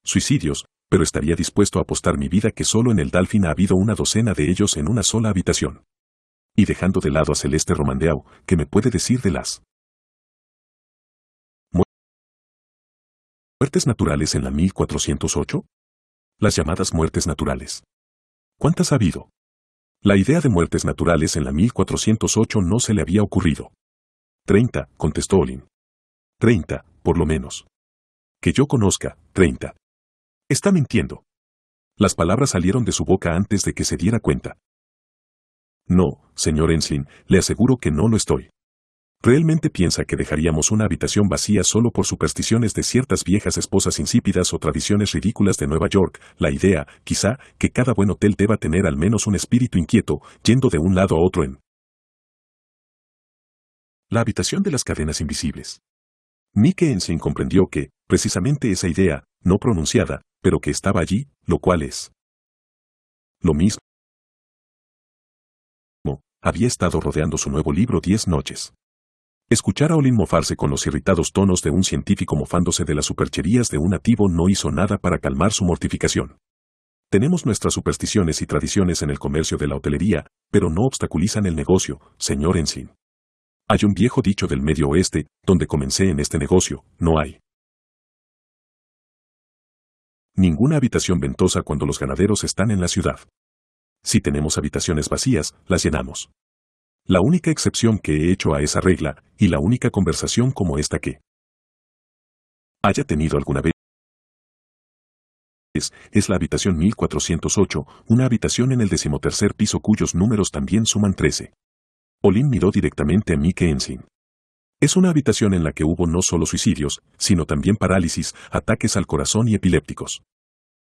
suicidios, pero estaría dispuesto a apostar mi vida que solo en el Dalphin ha habido una docena de ellos en una sola habitación. Y dejando de lado a Celeste Romandeau, que me puede decir de las ¿Muertes naturales en la 1408? Las llamadas muertes naturales. ¿Cuántas ha habido? La idea de muertes naturales en la 1408 no se le había ocurrido. 30, contestó Olin. 30, por lo menos. Que yo conozca, 30. Está mintiendo. Las palabras salieron de su boca antes de que se diera cuenta. No, señor Enslin, le aseguro que no lo estoy. ¿Realmente piensa que dejaríamos una habitación vacía solo por supersticiones de ciertas viejas esposas insípidas o tradiciones ridículas de Nueva York? La idea, quizá, que cada buen hotel deba tener al menos un espíritu inquieto, yendo de un lado a otro en la habitación de las cadenas invisibles. en Ensign comprendió que, precisamente esa idea, no pronunciada, pero que estaba allí, lo cual es lo mismo había estado rodeando su nuevo libro Diez Noches. Escuchar a Olin mofarse con los irritados tonos de un científico mofándose de las supercherías de un nativo no hizo nada para calmar su mortificación. Tenemos nuestras supersticiones y tradiciones en el comercio de la hotelería, pero no obstaculizan el negocio, señor Ensin. Hay un viejo dicho del Medio Oeste, donde comencé en este negocio, no hay. Ninguna habitación ventosa cuando los ganaderos están en la ciudad. Si tenemos habitaciones vacías, las llenamos. La única excepción que he hecho a esa regla, y la única conversación como esta que haya tenido alguna vez, es la habitación 1408, una habitación en el decimotercer piso cuyos números también suman 13. Olin miró directamente a Mike Ensign. Es una habitación en la que hubo no solo suicidios, sino también parálisis, ataques al corazón y epilépticos.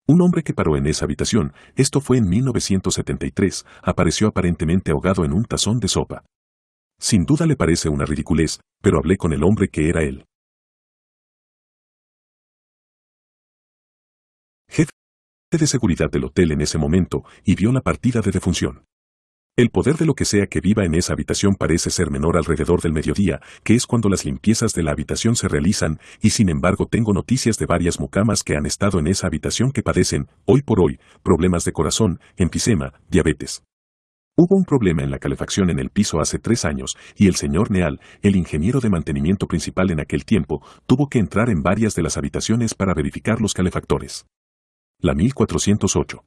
Un hombre que paró en esa habitación, esto fue en 1973, apareció aparentemente ahogado en un tazón de sopa. Sin duda le parece una ridiculez, pero hablé con el hombre que era él. Jefe de seguridad del hotel en ese momento y vio la partida de defunción. El poder de lo que sea que viva en esa habitación parece ser menor alrededor del mediodía, que es cuando las limpiezas de la habitación se realizan, y sin embargo tengo noticias de varias mucamas que han estado en esa habitación que padecen, hoy por hoy, problemas de corazón, enfisema, diabetes. Hubo un problema en la calefacción en el piso hace tres años, y el señor Neal, el ingeniero de mantenimiento principal en aquel tiempo, tuvo que entrar en varias de las habitaciones para verificar los calefactores. La 1408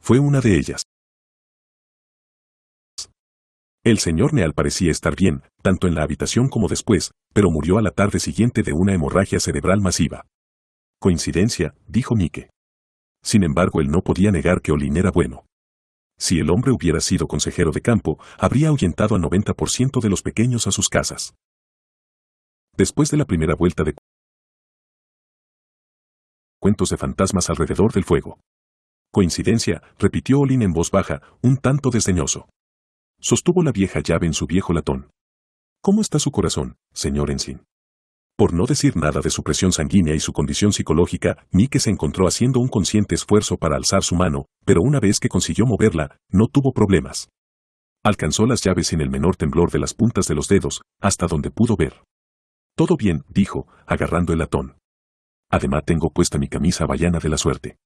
fue una de ellas. El señor Neal parecía estar bien, tanto en la habitación como después, pero murió a la tarde siguiente de una hemorragia cerebral masiva. Coincidencia, dijo Mike. Sin embargo, él no podía negar que Olin era bueno. Si el hombre hubiera sido consejero de campo, habría ahuyentado a 90% de los pequeños a sus casas. Después de la primera vuelta de cuentos de fantasmas alrededor del fuego. Coincidencia, repitió Olin en voz baja, un tanto desdeñoso. Sostuvo la vieja llave en su viejo latón. ¿Cómo está su corazón, señor Ensign?» Por no decir nada de su presión sanguínea y su condición psicológica, Mike se encontró haciendo un consciente esfuerzo para alzar su mano, pero una vez que consiguió moverla, no tuvo problemas. Alcanzó las llaves sin el menor temblor de las puntas de los dedos, hasta donde pudo ver. Todo bien, dijo, agarrando el latón. Además tengo puesta mi camisa bayana de la suerte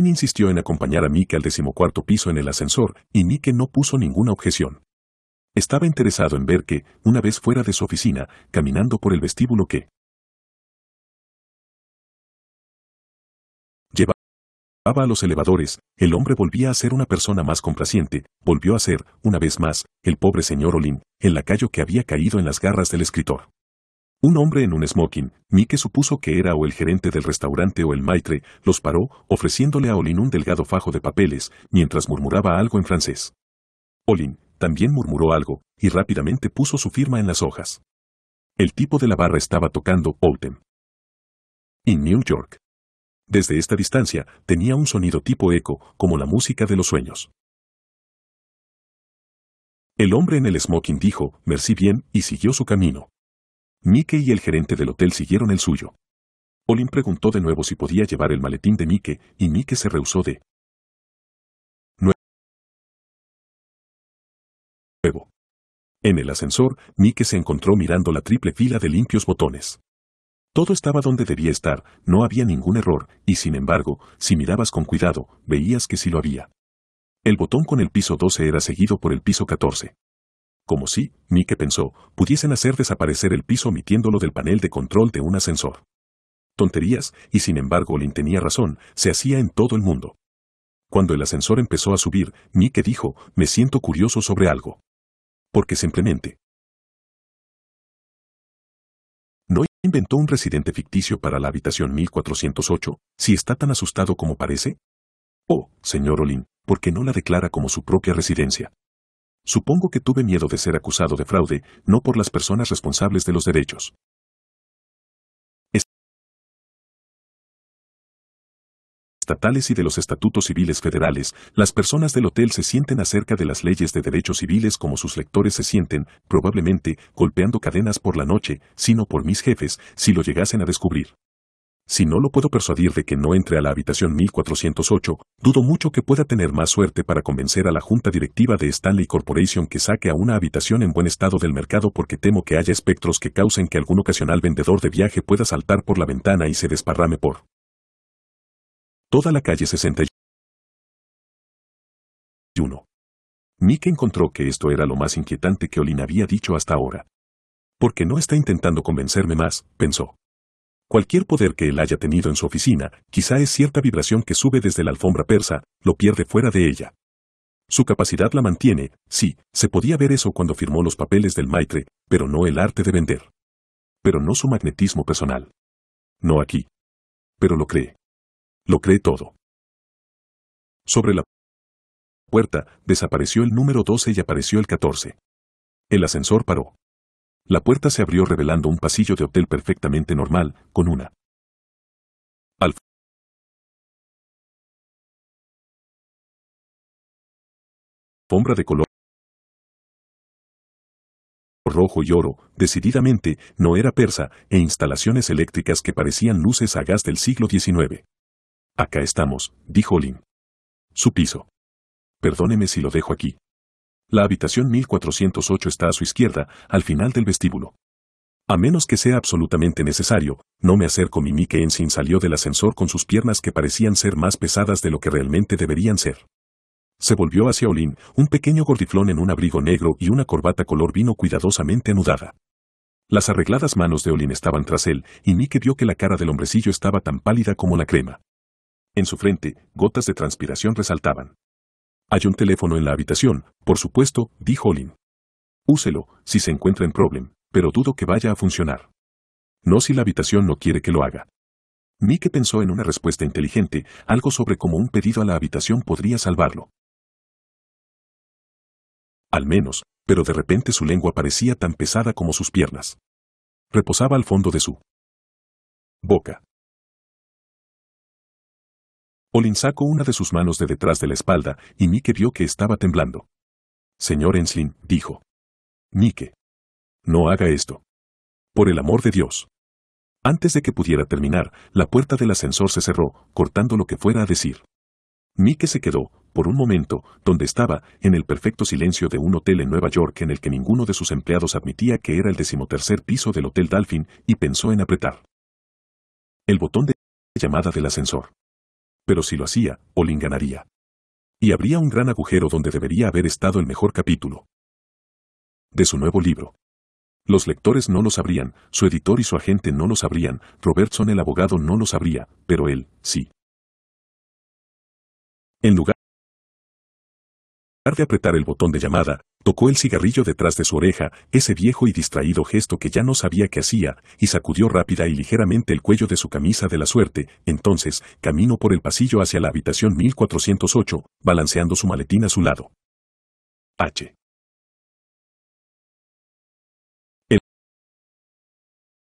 insistió en acompañar a Mike al decimocuarto piso en el ascensor, y Mike no puso ninguna objeción. Estaba interesado en ver que, una vez fuera de su oficina, caminando por el vestíbulo que llevaba a los elevadores, el hombre volvía a ser una persona más complaciente, volvió a ser, una vez más, el pobre señor Olin, el lacayo que había caído en las garras del escritor. Un hombre en un smoking, ni que supuso que era o el gerente del restaurante o el maitre, los paró, ofreciéndole a Olin un delgado fajo de papeles, mientras murmuraba algo en francés. Olin también murmuró algo, y rápidamente puso su firma en las hojas. El tipo de la barra estaba tocando Oldham. En New York. Desde esta distancia, tenía un sonido tipo eco, como la música de los sueños. El hombre en el smoking dijo, merci bien, y siguió su camino. Mike y el gerente del hotel siguieron el suyo. Olin preguntó de nuevo si podía llevar el maletín de Mike, y Mike se rehusó de nuevo. En el ascensor, Mike se encontró mirando la triple fila de limpios botones. Todo estaba donde debía estar, no había ningún error, y sin embargo, si mirabas con cuidado, veías que sí lo había. El botón con el piso 12 era seguido por el piso 14 como si, Mike pensó, pudiesen hacer desaparecer el piso omitiéndolo del panel de control de un ascensor. Tonterías, y sin embargo Olin tenía razón, se hacía en todo el mundo. Cuando el ascensor empezó a subir, Mike dijo, me siento curioso sobre algo. Porque simplemente, ¿No inventó un residente ficticio para la habitación 1408, si está tan asustado como parece? Oh, señor Olin, ¿por qué no la declara como su propia residencia? Supongo que tuve miedo de ser acusado de fraude, no por las personas responsables de los derechos. estatales y de los estatutos civiles federales, las personas del hotel se sienten acerca de las leyes de derechos civiles como sus lectores se sienten, probablemente, golpeando cadenas por la noche, sino por mis jefes, si lo llegasen a descubrir. Si no lo puedo persuadir de que no entre a la habitación 1408, dudo mucho que pueda tener más suerte para convencer a la junta directiva de Stanley Corporation que saque a una habitación en buen estado del mercado porque temo que haya espectros que causen que algún ocasional vendedor de viaje pueda saltar por la ventana y se desparrame por toda la calle 61. Nick encontró que esto era lo más inquietante que Olin había dicho hasta ahora. Porque no está intentando convencerme más, pensó. Cualquier poder que él haya tenido en su oficina, quizá es cierta vibración que sube desde la alfombra persa, lo pierde fuera de ella. Su capacidad la mantiene, sí, se podía ver eso cuando firmó los papeles del Maitre, pero no el arte de vender. Pero no su magnetismo personal. No aquí. Pero lo cree. Lo cree todo. Sobre la puerta, desapareció el número 12 y apareció el 14. El ascensor paró. La puerta se abrió revelando un pasillo de hotel perfectamente normal, con una alfombra de color rojo y oro, decididamente, no era persa, e instalaciones eléctricas que parecían luces a gas del siglo XIX. Acá estamos, dijo Olin. Su piso. Perdóneme si lo dejo aquí. La habitación 1408 está a su izquierda, al final del vestíbulo. A menos que sea absolutamente necesario, no me acerco. Mike Ensign salió del ascensor con sus piernas que parecían ser más pesadas de lo que realmente deberían ser. Se volvió hacia Olin, un pequeño gordiflón en un abrigo negro y una corbata color vino cuidadosamente anudada. Las arregladas manos de Olin estaban tras él, y Mike vio que la cara del hombrecillo estaba tan pálida como la crema. En su frente, gotas de transpiración resaltaban. Hay un teléfono en la habitación, por supuesto, dijo Olin. Úselo, si se encuentra en problem, pero dudo que vaya a funcionar. No si la habitación no quiere que lo haga. Mike pensó en una respuesta inteligente, algo sobre cómo un pedido a la habitación podría salvarlo. Al menos, pero de repente su lengua parecía tan pesada como sus piernas. Reposaba al fondo de su boca. Olin sacó una de sus manos de detrás de la espalda y Mike vio que estaba temblando. Señor Enslin, dijo. Mike. No haga esto. Por el amor de Dios. Antes de que pudiera terminar, la puerta del ascensor se cerró, cortando lo que fuera a decir. Mike se quedó, por un momento, donde estaba, en el perfecto silencio de un hotel en Nueva York en el que ninguno de sus empleados admitía que era el decimotercer piso del Hotel Dolphin y pensó en apretar el botón de llamada del ascensor pero si lo hacía, Olin ganaría. Y habría un gran agujero donde debería haber estado el mejor capítulo. De su nuevo libro. Los lectores no lo sabrían, su editor y su agente no lo sabrían, Robertson el abogado no lo sabría, pero él, sí. En lugar de apretar el botón de llamada, Tocó el cigarrillo detrás de su oreja, ese viejo y distraído gesto que ya no sabía qué hacía, y sacudió rápida y ligeramente el cuello de su camisa de la suerte, entonces, caminó por el pasillo hacia la habitación 1408, balanceando su maletín a su lado. H.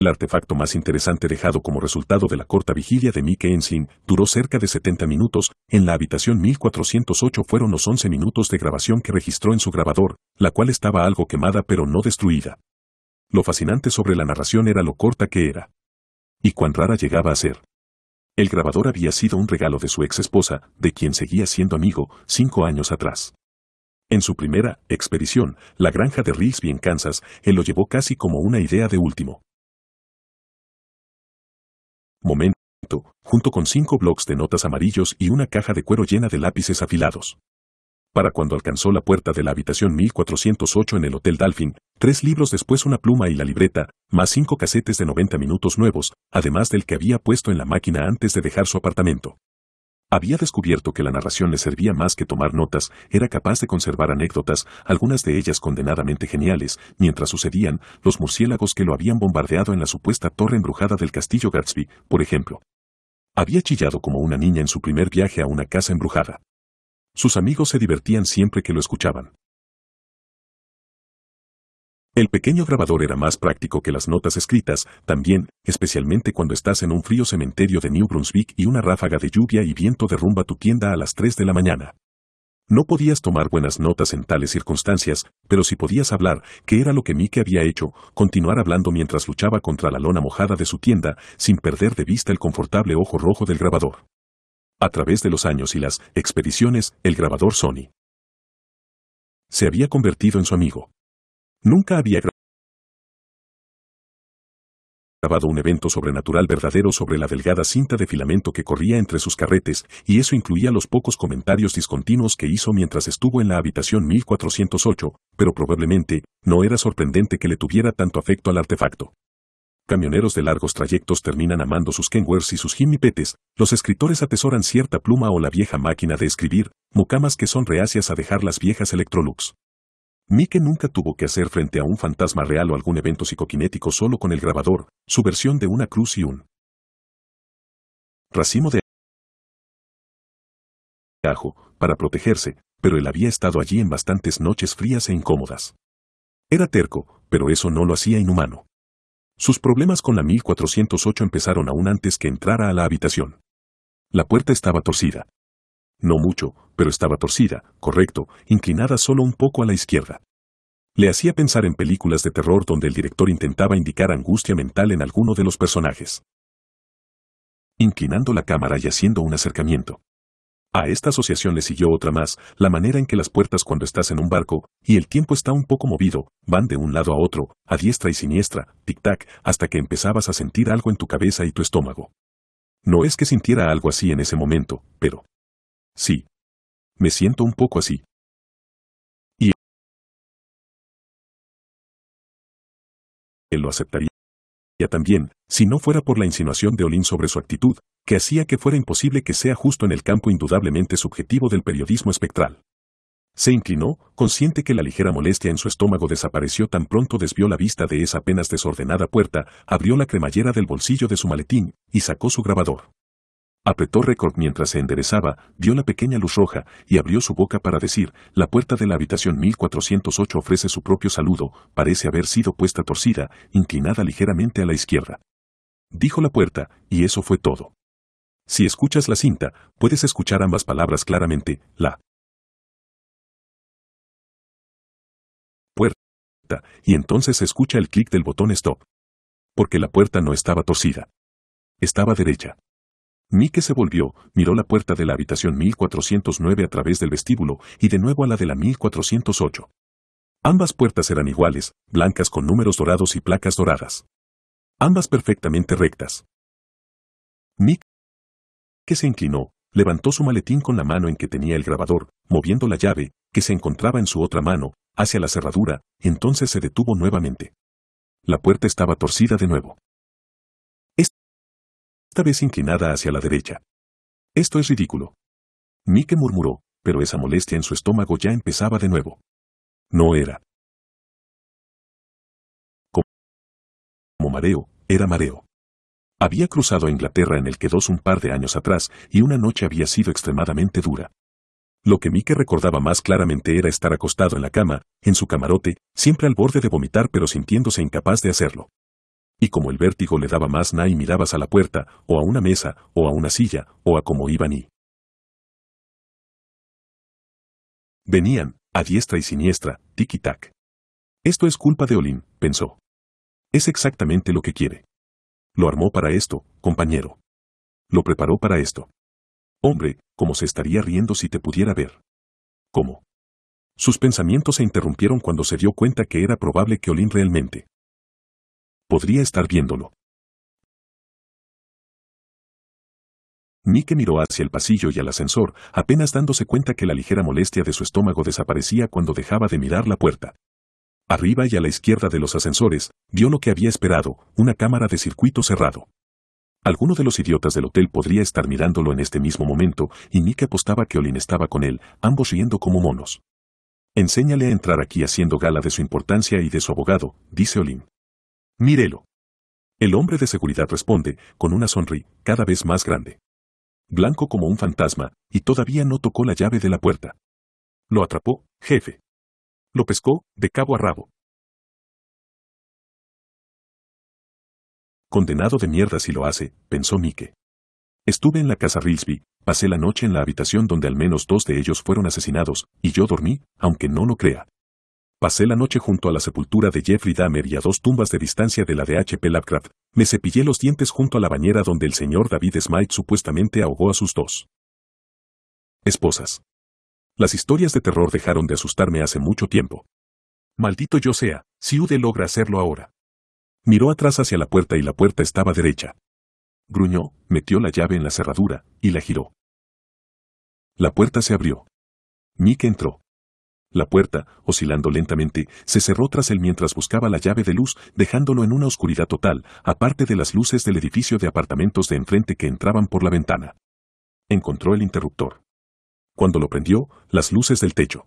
El artefacto más interesante dejado como resultado de la corta vigilia de Mike Ensign duró cerca de 70 minutos, en la habitación 1408 fueron los 11 minutos de grabación que registró en su grabador, la cual estaba algo quemada pero no destruida. Lo fascinante sobre la narración era lo corta que era. Y cuán rara llegaba a ser. El grabador había sido un regalo de su ex esposa, de quien seguía siendo amigo, cinco años atrás. En su primera expedición, la granja de Rigsby en Kansas, él lo llevó casi como una idea de último momento, junto con cinco bloques de notas amarillos y una caja de cuero llena de lápices afilados. Para cuando alcanzó la puerta de la habitación 1408 en el Hotel Dalphin, tres libros después una pluma y la libreta, más cinco casetes de 90 minutos nuevos, además del que había puesto en la máquina antes de dejar su apartamento. Había descubierto que la narración le servía más que tomar notas, era capaz de conservar anécdotas, algunas de ellas condenadamente geniales, mientras sucedían, los murciélagos que lo habían bombardeado en la supuesta torre embrujada del castillo Gatsby, por ejemplo. Había chillado como una niña en su primer viaje a una casa embrujada. Sus amigos se divertían siempre que lo escuchaban. El pequeño grabador era más práctico que las notas escritas, también, especialmente cuando estás en un frío cementerio de New Brunswick y una ráfaga de lluvia y viento derrumba tu tienda a las 3 de la mañana. No podías tomar buenas notas en tales circunstancias, pero si podías hablar, que era lo que Mike había hecho, continuar hablando mientras luchaba contra la lona mojada de su tienda, sin perder de vista el confortable ojo rojo del grabador. A través de los años y las expediciones, el grabador Sony se había convertido en su amigo. Nunca había grabado un evento sobrenatural verdadero sobre la delgada cinta de filamento que corría entre sus carretes, y eso incluía los pocos comentarios discontinuos que hizo mientras estuvo en la habitación 1408, pero probablemente, no era sorprendente que le tuviera tanto afecto al artefacto. Camioneros de largos trayectos terminan amando sus kenwers y sus Jimipetes, los escritores atesoran cierta pluma o la vieja máquina de escribir, mucamas que son reacias a dejar las viejas Electrolux. Mike nunca tuvo que hacer frente a un fantasma real o algún evento psicoquinético solo con el grabador, su versión de una cruz y un racimo de ajo, para protegerse, pero él había estado allí en bastantes noches frías e incómodas. Era terco, pero eso no lo hacía inhumano. Sus problemas con la 1408 empezaron aún antes que entrara a la habitación. La puerta estaba torcida, no mucho, pero estaba torcida, correcto, inclinada solo un poco a la izquierda. Le hacía pensar en películas de terror donde el director intentaba indicar angustia mental en alguno de los personajes. Inclinando la cámara y haciendo un acercamiento. A esta asociación le siguió otra más, la manera en que las puertas cuando estás en un barco, y el tiempo está un poco movido, van de un lado a otro, a diestra y siniestra, tic-tac, hasta que empezabas a sentir algo en tu cabeza y tu estómago. No es que sintiera algo así en ese momento, pero Sí. Me siento un poco así. Y él lo aceptaría Ya, también, si no fuera por la insinuación de Olin sobre su actitud, que hacía que fuera imposible que sea justo en el campo indudablemente subjetivo del periodismo espectral. Se inclinó, consciente que la ligera molestia en su estómago desapareció tan pronto desvió la vista de esa apenas desordenada puerta, abrió la cremallera del bolsillo de su maletín y sacó su grabador. Apretó récord mientras se enderezaba, vio la pequeña luz roja y abrió su boca para decir, la puerta de la habitación 1408 ofrece su propio saludo, parece haber sido puesta torcida, inclinada ligeramente a la izquierda. Dijo la puerta, y eso fue todo. Si escuchas la cinta, puedes escuchar ambas palabras claramente, la puerta, y entonces escucha el clic del botón stop. Porque la puerta no estaba torcida. Estaba derecha. Mick se volvió, miró la puerta de la habitación 1409 a través del vestíbulo y de nuevo a la de la 1408. Ambas puertas eran iguales, blancas con números dorados y placas doradas. Ambas perfectamente rectas. Mick, que se inclinó, levantó su maletín con la mano en que tenía el grabador, moviendo la llave, que se encontraba en su otra mano, hacia la cerradura, entonces se detuvo nuevamente. La puerta estaba torcida de nuevo esta vez inclinada hacia la derecha. Esto es ridículo. Mike murmuró, pero esa molestia en su estómago ya empezaba de nuevo. No era. Como mareo, era mareo. Había cruzado a Inglaterra en el que dos un par de años atrás y una noche había sido extremadamente dura. Lo que Mike recordaba más claramente era estar acostado en la cama, en su camarote, siempre al borde de vomitar pero sintiéndose incapaz de hacerlo. Y como el vértigo le daba más na y mirabas a la puerta, o a una mesa, o a una silla, o a como iban y... Venían, a diestra y siniestra, tic-tac. Esto es culpa de Olin, pensó. Es exactamente lo que quiere. Lo armó para esto, compañero. Lo preparó para esto. Hombre, cómo se estaría riendo si te pudiera ver. ¿Cómo? Sus pensamientos se interrumpieron cuando se dio cuenta que era probable que Olin realmente Podría estar viéndolo. Nike miró hacia el pasillo y al ascensor, apenas dándose cuenta que la ligera molestia de su estómago desaparecía cuando dejaba de mirar la puerta. Arriba y a la izquierda de los ascensores, vio lo que había esperado, una cámara de circuito cerrado. Alguno de los idiotas del hotel podría estar mirándolo en este mismo momento, y Nick apostaba que Olin estaba con él, ambos riendo como monos. Enséñale a entrar aquí haciendo gala de su importancia y de su abogado, dice Olin. Mírelo. El hombre de seguridad responde, con una sonrisa cada vez más grande. Blanco como un fantasma, y todavía no tocó la llave de la puerta. Lo atrapó, jefe. Lo pescó, de cabo a rabo. Condenado de mierda si lo hace, pensó Mike. Estuve en la casa Rilsby, pasé la noche en la habitación donde al menos dos de ellos fueron asesinados, y yo dormí, aunque no lo crea. Pasé la noche junto a la sepultura de Jeffrey Dahmer y a dos tumbas de distancia de la de H.P. Lovecraft. Me cepillé los dientes junto a la bañera donde el señor David Smite supuestamente ahogó a sus dos esposas. Las historias de terror dejaron de asustarme hace mucho tiempo. Maldito yo sea, si Ude logra hacerlo ahora. Miró atrás hacia la puerta y la puerta estaba derecha. Gruñó, metió la llave en la cerradura y la giró. La puerta se abrió. Nick entró. La puerta, oscilando lentamente, se cerró tras él mientras buscaba la llave de luz, dejándolo en una oscuridad total, aparte de las luces del edificio de apartamentos de enfrente que entraban por la ventana. Encontró el interruptor. Cuando lo prendió, las luces del techo.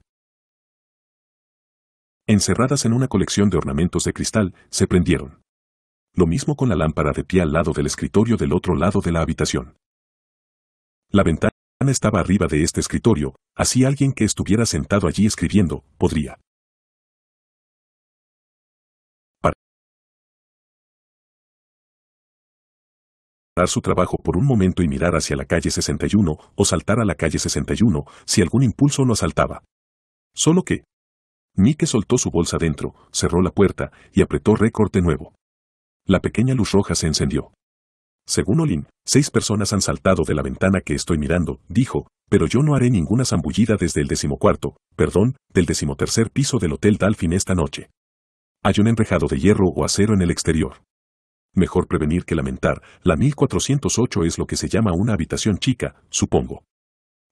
Encerradas en una colección de ornamentos de cristal, se prendieron. Lo mismo con la lámpara de pie al lado del escritorio del otro lado de la habitación. La ventana estaba arriba de este escritorio, así alguien que estuviera sentado allí escribiendo, podría. Parar su trabajo por un momento y mirar hacia la calle 61 o saltar a la calle 61 si algún impulso lo asaltaba. Solo que... Mike soltó su bolsa dentro, cerró la puerta y apretó récord de nuevo. La pequeña luz roja se encendió. Según Olin, seis personas han saltado de la ventana que estoy mirando, dijo, pero yo no haré ninguna zambullida desde el decimocuarto, perdón, del decimotercer piso del Hotel Dalfin esta noche. Hay un enrejado de hierro o acero en el exterior. Mejor prevenir que lamentar, la 1408 es lo que se llama una habitación chica, supongo.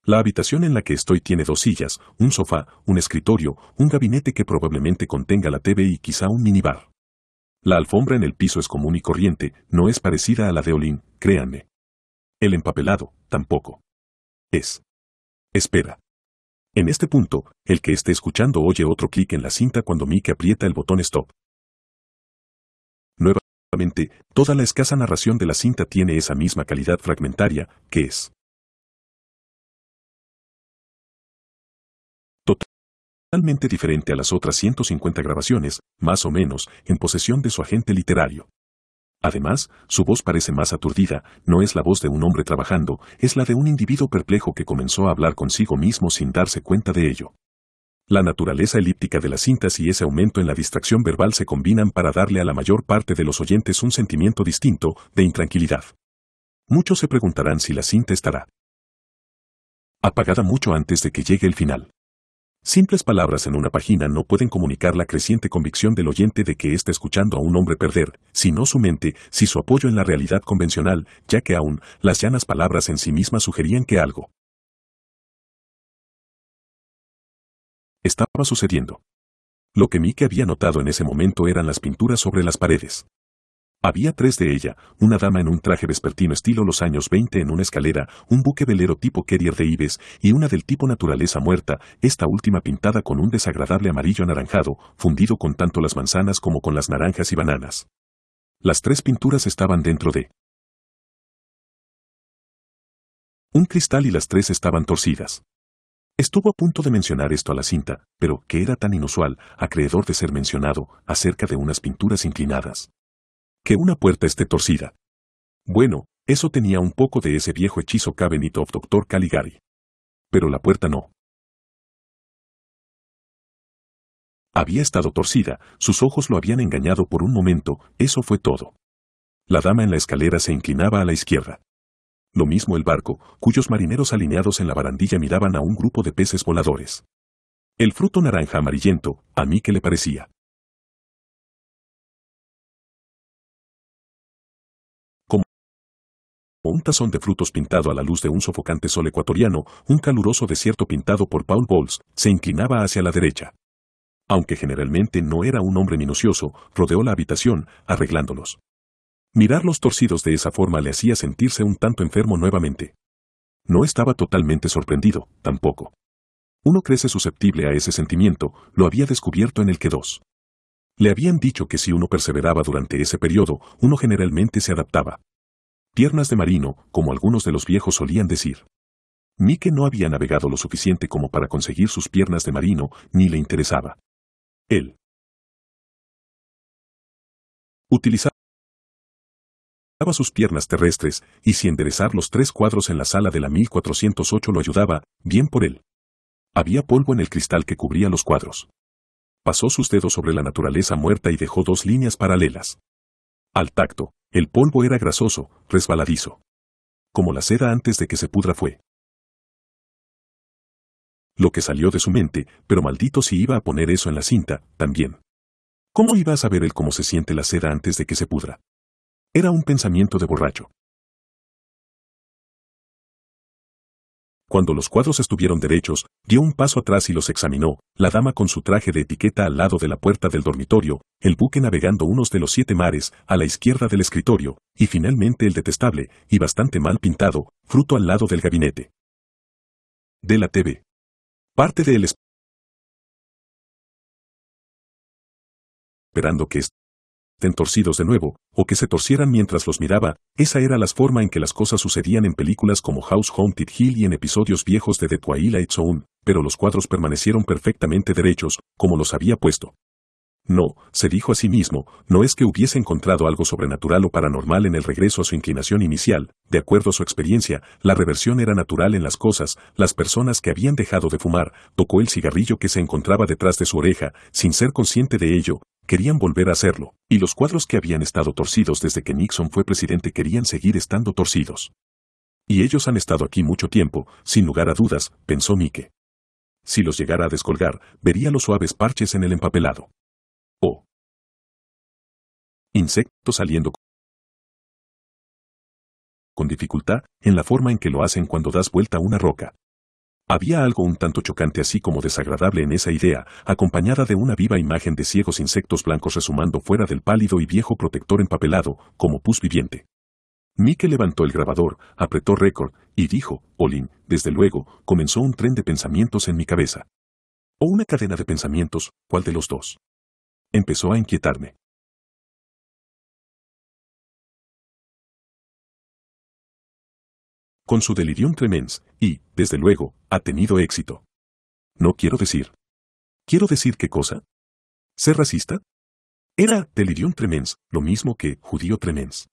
La habitación en la que estoy tiene dos sillas, un sofá, un escritorio, un gabinete que probablemente contenga la TV y quizá un minibar. La alfombra en el piso es común y corriente, no es parecida a la de Olin, créanme. El empapelado, tampoco. Es. Espera. En este punto, el que esté escuchando oye otro clic en la cinta cuando Mike aprieta el botón Stop. Nuevamente, toda la escasa narración de la cinta tiene esa misma calidad fragmentaria, que es totalmente diferente a las otras 150 grabaciones, más o menos, en posesión de su agente literario. Además, su voz parece más aturdida, no es la voz de un hombre trabajando, es la de un individuo perplejo que comenzó a hablar consigo mismo sin darse cuenta de ello. La naturaleza elíptica de las cintas y ese aumento en la distracción verbal se combinan para darle a la mayor parte de los oyentes un sentimiento distinto de intranquilidad. Muchos se preguntarán si la cinta estará apagada mucho antes de que llegue el final. Simples palabras en una página no pueden comunicar la creciente convicción del oyente de que está escuchando a un hombre perder, sino su mente, si su apoyo en la realidad convencional, ya que aún, las llanas palabras en sí mismas sugerían que algo estaba sucediendo. Lo que Mike había notado en ese momento eran las pinturas sobre las paredes. Había tres de ella, una dama en un traje vespertino estilo los años 20 en una escalera, un buque velero tipo Carrier de Ives y una del tipo naturaleza muerta, esta última pintada con un desagradable amarillo anaranjado, fundido con tanto las manzanas como con las naranjas y bananas. Las tres pinturas estaban dentro de un cristal y las tres estaban torcidas. Estuvo a punto de mencionar esto a la cinta, pero que era tan inusual, acreedor de ser mencionado, acerca de unas pinturas inclinadas que una puerta esté torcida. Bueno, eso tenía un poco de ese viejo hechizo of Doctor Caligari. Pero la puerta no. Había estado torcida, sus ojos lo habían engañado por un momento, eso fue todo. La dama en la escalera se inclinaba a la izquierda. Lo mismo el barco, cuyos marineros alineados en la barandilla miraban a un grupo de peces voladores. El fruto naranja amarillento, a mí que le parecía. un tazón de frutos pintado a la luz de un sofocante sol ecuatoriano, un caluroso desierto pintado por Paul Bowles, se inclinaba hacia la derecha. Aunque generalmente no era un hombre minucioso, rodeó la habitación, arreglándolos. los torcidos de esa forma le hacía sentirse un tanto enfermo nuevamente. No estaba totalmente sorprendido, tampoco. Uno crece susceptible a ese sentimiento, lo había descubierto en el que dos. Le habían dicho que si uno perseveraba durante ese periodo, uno generalmente se adaptaba piernas de marino, como algunos de los viejos solían decir. Mike no había navegado lo suficiente como para conseguir sus piernas de marino, ni le interesaba. Él utilizaba sus piernas terrestres, y si enderezar los tres cuadros en la sala de la 1408 lo ayudaba, bien por él. Había polvo en el cristal que cubría los cuadros. Pasó sus dedos sobre la naturaleza muerta y dejó dos líneas paralelas. Al tacto, el polvo era grasoso, resbaladizo. Como la seda antes de que se pudra fue. Lo que salió de su mente, pero maldito si iba a poner eso en la cinta, también. ¿Cómo iba a saber él cómo se siente la seda antes de que se pudra? Era un pensamiento de borracho. Cuando los cuadros estuvieron derechos, dio un paso atrás y los examinó, la dama con su traje de etiqueta al lado de la puerta del dormitorio, el buque navegando unos de los siete mares, a la izquierda del escritorio, y finalmente el detestable, y bastante mal pintado, fruto al lado del gabinete. De la TV. Parte del esperando que torcidos de nuevo, o que se torcieran mientras los miraba, esa era la forma en que las cosas sucedían en películas como House Haunted Hill y en episodios viejos de The Twilight Zone, pero los cuadros permanecieron perfectamente derechos, como los había puesto. No, se dijo a sí mismo, no es que hubiese encontrado algo sobrenatural o paranormal en el regreso a su inclinación inicial, de acuerdo a su experiencia, la reversión era natural en las cosas, las personas que habían dejado de fumar, tocó el cigarrillo que se encontraba detrás de su oreja, sin ser consciente de ello, querían volver a hacerlo, y los cuadros que habían estado torcidos desde que Nixon fue presidente querían seguir estando torcidos. Y ellos han estado aquí mucho tiempo, sin lugar a dudas, pensó Mike. Si los llegara a descolgar, vería los suaves parches en el empapelado insectos saliendo con dificultad en la forma en que lo hacen cuando das vuelta a una roca. Había algo un tanto chocante así como desagradable en esa idea, acompañada de una viva imagen de ciegos insectos blancos resumando fuera del pálido y viejo protector empapelado, como pus viviente. Mike levantó el grabador, apretó récord, y dijo, Olin, desde luego, comenzó un tren de pensamientos en mi cabeza. O una cadena de pensamientos, ¿cuál de los dos? Empezó a inquietarme. con su delirium tremens, y, desde luego, ha tenido éxito. No quiero decir. ¿Quiero decir qué cosa? ¿Ser racista? Era delirium tremens, lo mismo que judío tremens.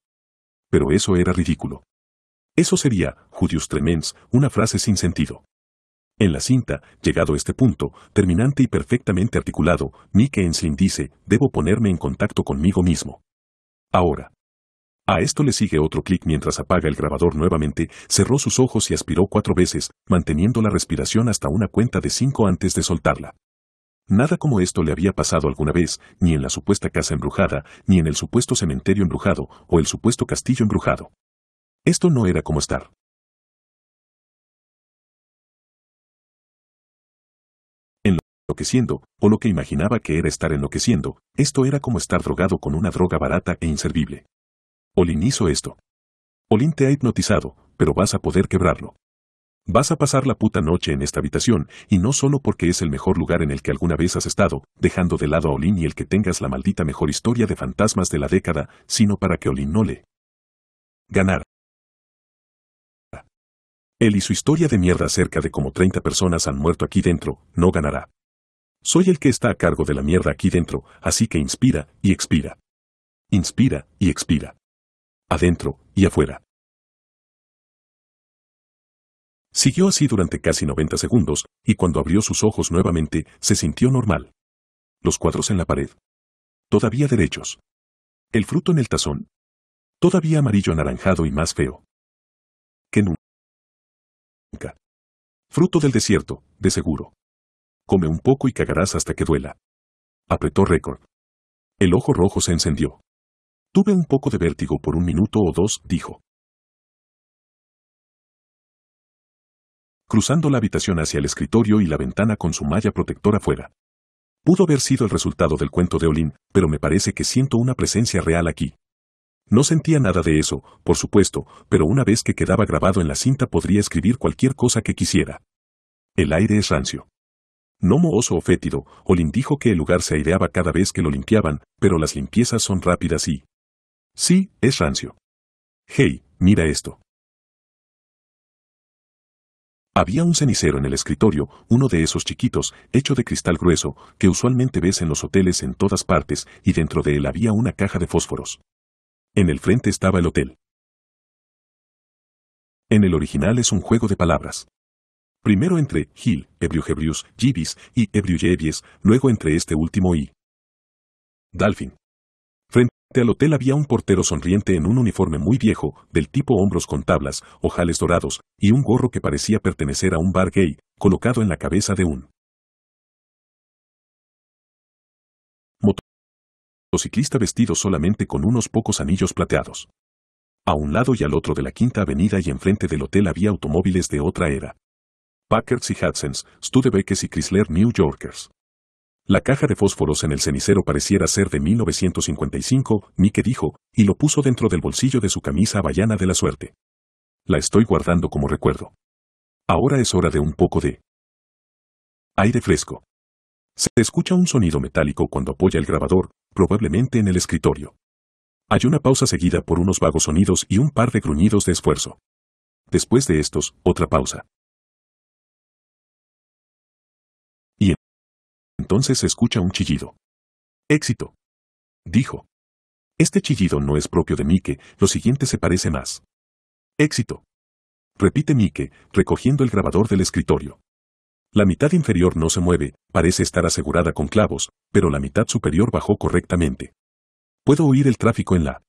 Pero eso era ridículo. Eso sería, judius tremens, una frase sin sentido. En la cinta, llegado a este punto, terminante y perfectamente articulado, Mike Enslin dice, debo ponerme en contacto conmigo mismo. Ahora. A esto le sigue otro clic mientras apaga el grabador nuevamente, cerró sus ojos y aspiró cuatro veces, manteniendo la respiración hasta una cuenta de cinco antes de soltarla. Nada como esto le había pasado alguna vez, ni en la supuesta casa embrujada, ni en el supuesto cementerio embrujado, o el supuesto castillo embrujado. Esto no era como estar. enloqueciendo, o lo que imaginaba que era estar enloqueciendo, esto era como estar drogado con una droga barata e inservible. Olin hizo esto. Olin te ha hipnotizado, pero vas a poder quebrarlo. Vas a pasar la puta noche en esta habitación, y no solo porque es el mejor lugar en el que alguna vez has estado, dejando de lado a Olin y el que tengas la maldita mejor historia de fantasmas de la década, sino para que Olin no le... Ganar. Él y su historia de mierda cerca de como 30 personas han muerto aquí dentro, no ganará. Soy el que está a cargo de la mierda aquí dentro, así que inspira y expira. Inspira y expira adentro y afuera. Siguió así durante casi 90 segundos, y cuando abrió sus ojos nuevamente, se sintió normal. Los cuadros en la pared. Todavía derechos. El fruto en el tazón. Todavía amarillo anaranjado y más feo. Que nunca. Fruto del desierto, de seguro. Come un poco y cagarás hasta que duela. Apretó récord. El ojo rojo se encendió. Tuve un poco de vértigo por un minuto o dos, dijo. Cruzando la habitación hacia el escritorio y la ventana con su malla protectora fuera. Pudo haber sido el resultado del cuento de Olin, pero me parece que siento una presencia real aquí. No sentía nada de eso, por supuesto, pero una vez que quedaba grabado en la cinta podría escribir cualquier cosa que quisiera. El aire es rancio. No mohoso o fétido, Olin dijo que el lugar se aireaba cada vez que lo limpiaban, pero las limpiezas son rápidas y Sí, es rancio. Hey, mira esto. Había un cenicero en el escritorio, uno de esos chiquitos, hecho de cristal grueso, que usualmente ves en los hoteles en todas partes, y dentro de él había una caja de fósforos. En el frente estaba el hotel. En el original es un juego de palabras. Primero entre Gil, Ebriugebrius, Jibis Gibis y Ebriujebies, luego entre este último y Dalfin al hotel había un portero sonriente en un uniforme muy viejo, del tipo hombros con tablas, ojales dorados, y un gorro que parecía pertenecer a un bar gay, colocado en la cabeza de un motociclista vestido solamente con unos pocos anillos plateados. A un lado y al otro de la Quinta Avenida y enfrente del hotel había automóviles de otra era. Packers y Hudsons, Studebakers y Chrysler New Yorkers. La caja de fósforos en el cenicero pareciera ser de 1955, Mike dijo, y lo puso dentro del bolsillo de su camisa bayana de la suerte. La estoy guardando como recuerdo. Ahora es hora de un poco de aire fresco. Se escucha un sonido metálico cuando apoya el grabador, probablemente en el escritorio. Hay una pausa seguida por unos vagos sonidos y un par de gruñidos de esfuerzo. Después de estos, otra pausa. Entonces se escucha un chillido. Éxito. Dijo. Este chillido no es propio de Mike, lo siguiente se parece más. Éxito. Repite Mike, recogiendo el grabador del escritorio. La mitad inferior no se mueve, parece estar asegurada con clavos, pero la mitad superior bajó correctamente. Puedo oír el tráfico en la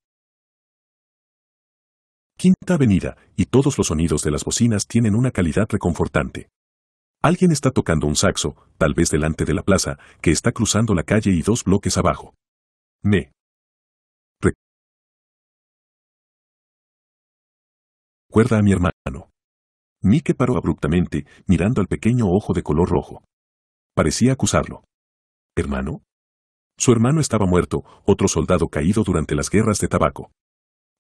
Quinta Avenida, y todos los sonidos de las bocinas tienen una calidad reconfortante. Alguien está tocando un saxo, tal vez delante de la plaza, que está cruzando la calle y dos bloques abajo. Me. Recuerda a mi hermano. Mike paró abruptamente, mirando al pequeño ojo de color rojo. Parecía acusarlo. ¿Hermano? Su hermano estaba muerto, otro soldado caído durante las guerras de tabaco.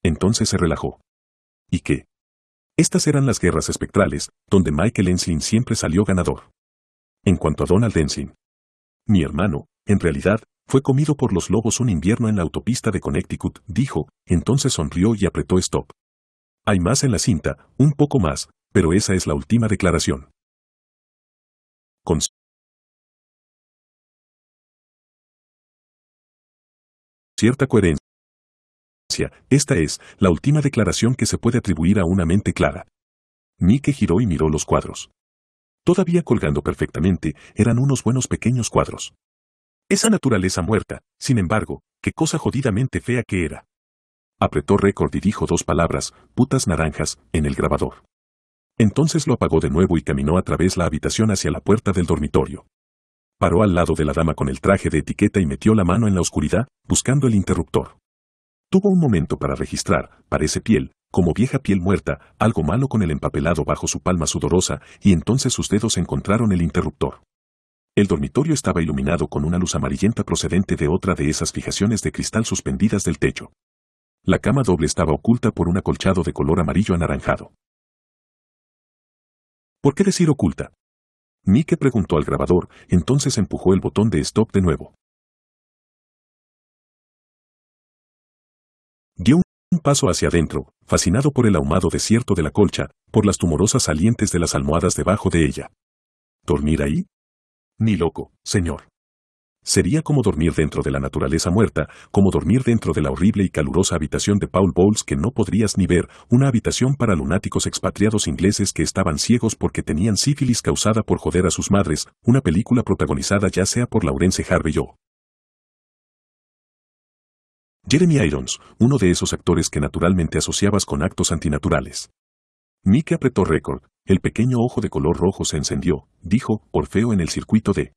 Entonces se relajó. ¿Y qué? Estas eran las guerras espectrales, donde Michael Ensign siempre salió ganador. En cuanto a Donald Ensign, mi hermano, en realidad, fue comido por los lobos un invierno en la autopista de Connecticut, dijo, entonces sonrió y apretó stop. Hay más en la cinta, un poco más, pero esa es la última declaración. cierta coherencia. Esta es la última declaración que se puede atribuir a una mente clara. Mike giró y miró los cuadros. Todavía colgando perfectamente, eran unos buenos pequeños cuadros. Esa naturaleza muerta, sin embargo, qué cosa jodidamente fea que era. Apretó récord y dijo dos palabras, putas naranjas, en el grabador. Entonces lo apagó de nuevo y caminó a través la habitación hacia la puerta del dormitorio. Paró al lado de la dama con el traje de etiqueta y metió la mano en la oscuridad, buscando el interruptor. Tuvo un momento para registrar, parece piel, como vieja piel muerta, algo malo con el empapelado bajo su palma sudorosa, y entonces sus dedos encontraron el interruptor. El dormitorio estaba iluminado con una luz amarillenta procedente de otra de esas fijaciones de cristal suspendidas del techo. La cama doble estaba oculta por un acolchado de color amarillo anaranjado. ¿Por qué decir oculta? Mike preguntó al grabador, entonces empujó el botón de stop de nuevo. Dio un paso hacia adentro, fascinado por el ahumado desierto de la colcha, por las tumorosas salientes de las almohadas debajo de ella. ¿Dormir ahí? Ni loco, señor. Sería como dormir dentro de la naturaleza muerta, como dormir dentro de la horrible y calurosa habitación de Paul Bowles que no podrías ni ver, una habitación para lunáticos expatriados ingleses que estaban ciegos porque tenían sífilis causada por joder a sus madres, una película protagonizada ya sea por Laurence Harvey o Jeremy Irons, uno de esos actores que naturalmente asociabas con actos antinaturales. Mickey apretó récord, el pequeño ojo de color rojo se encendió, dijo Orfeo en el circuito de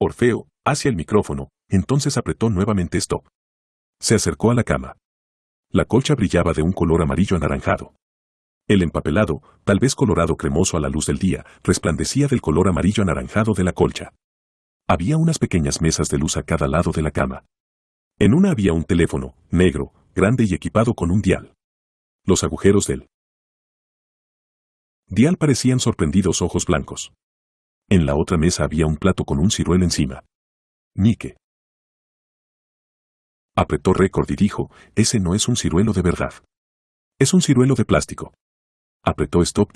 Orfeo, hacia el micrófono, entonces apretó nuevamente stop. Se acercó a la cama. La colcha brillaba de un color amarillo anaranjado. El empapelado, tal vez colorado cremoso a la luz del día, resplandecía del color amarillo anaranjado de la colcha. Había unas pequeñas mesas de luz a cada lado de la cama. En una había un teléfono, negro, grande y equipado con un dial. Los agujeros del dial parecían sorprendidos ojos blancos. En la otra mesa había un plato con un ciruelo encima. Nike. Apretó récord y dijo, ese no es un ciruelo de verdad. Es un ciruelo de plástico. Apretó stop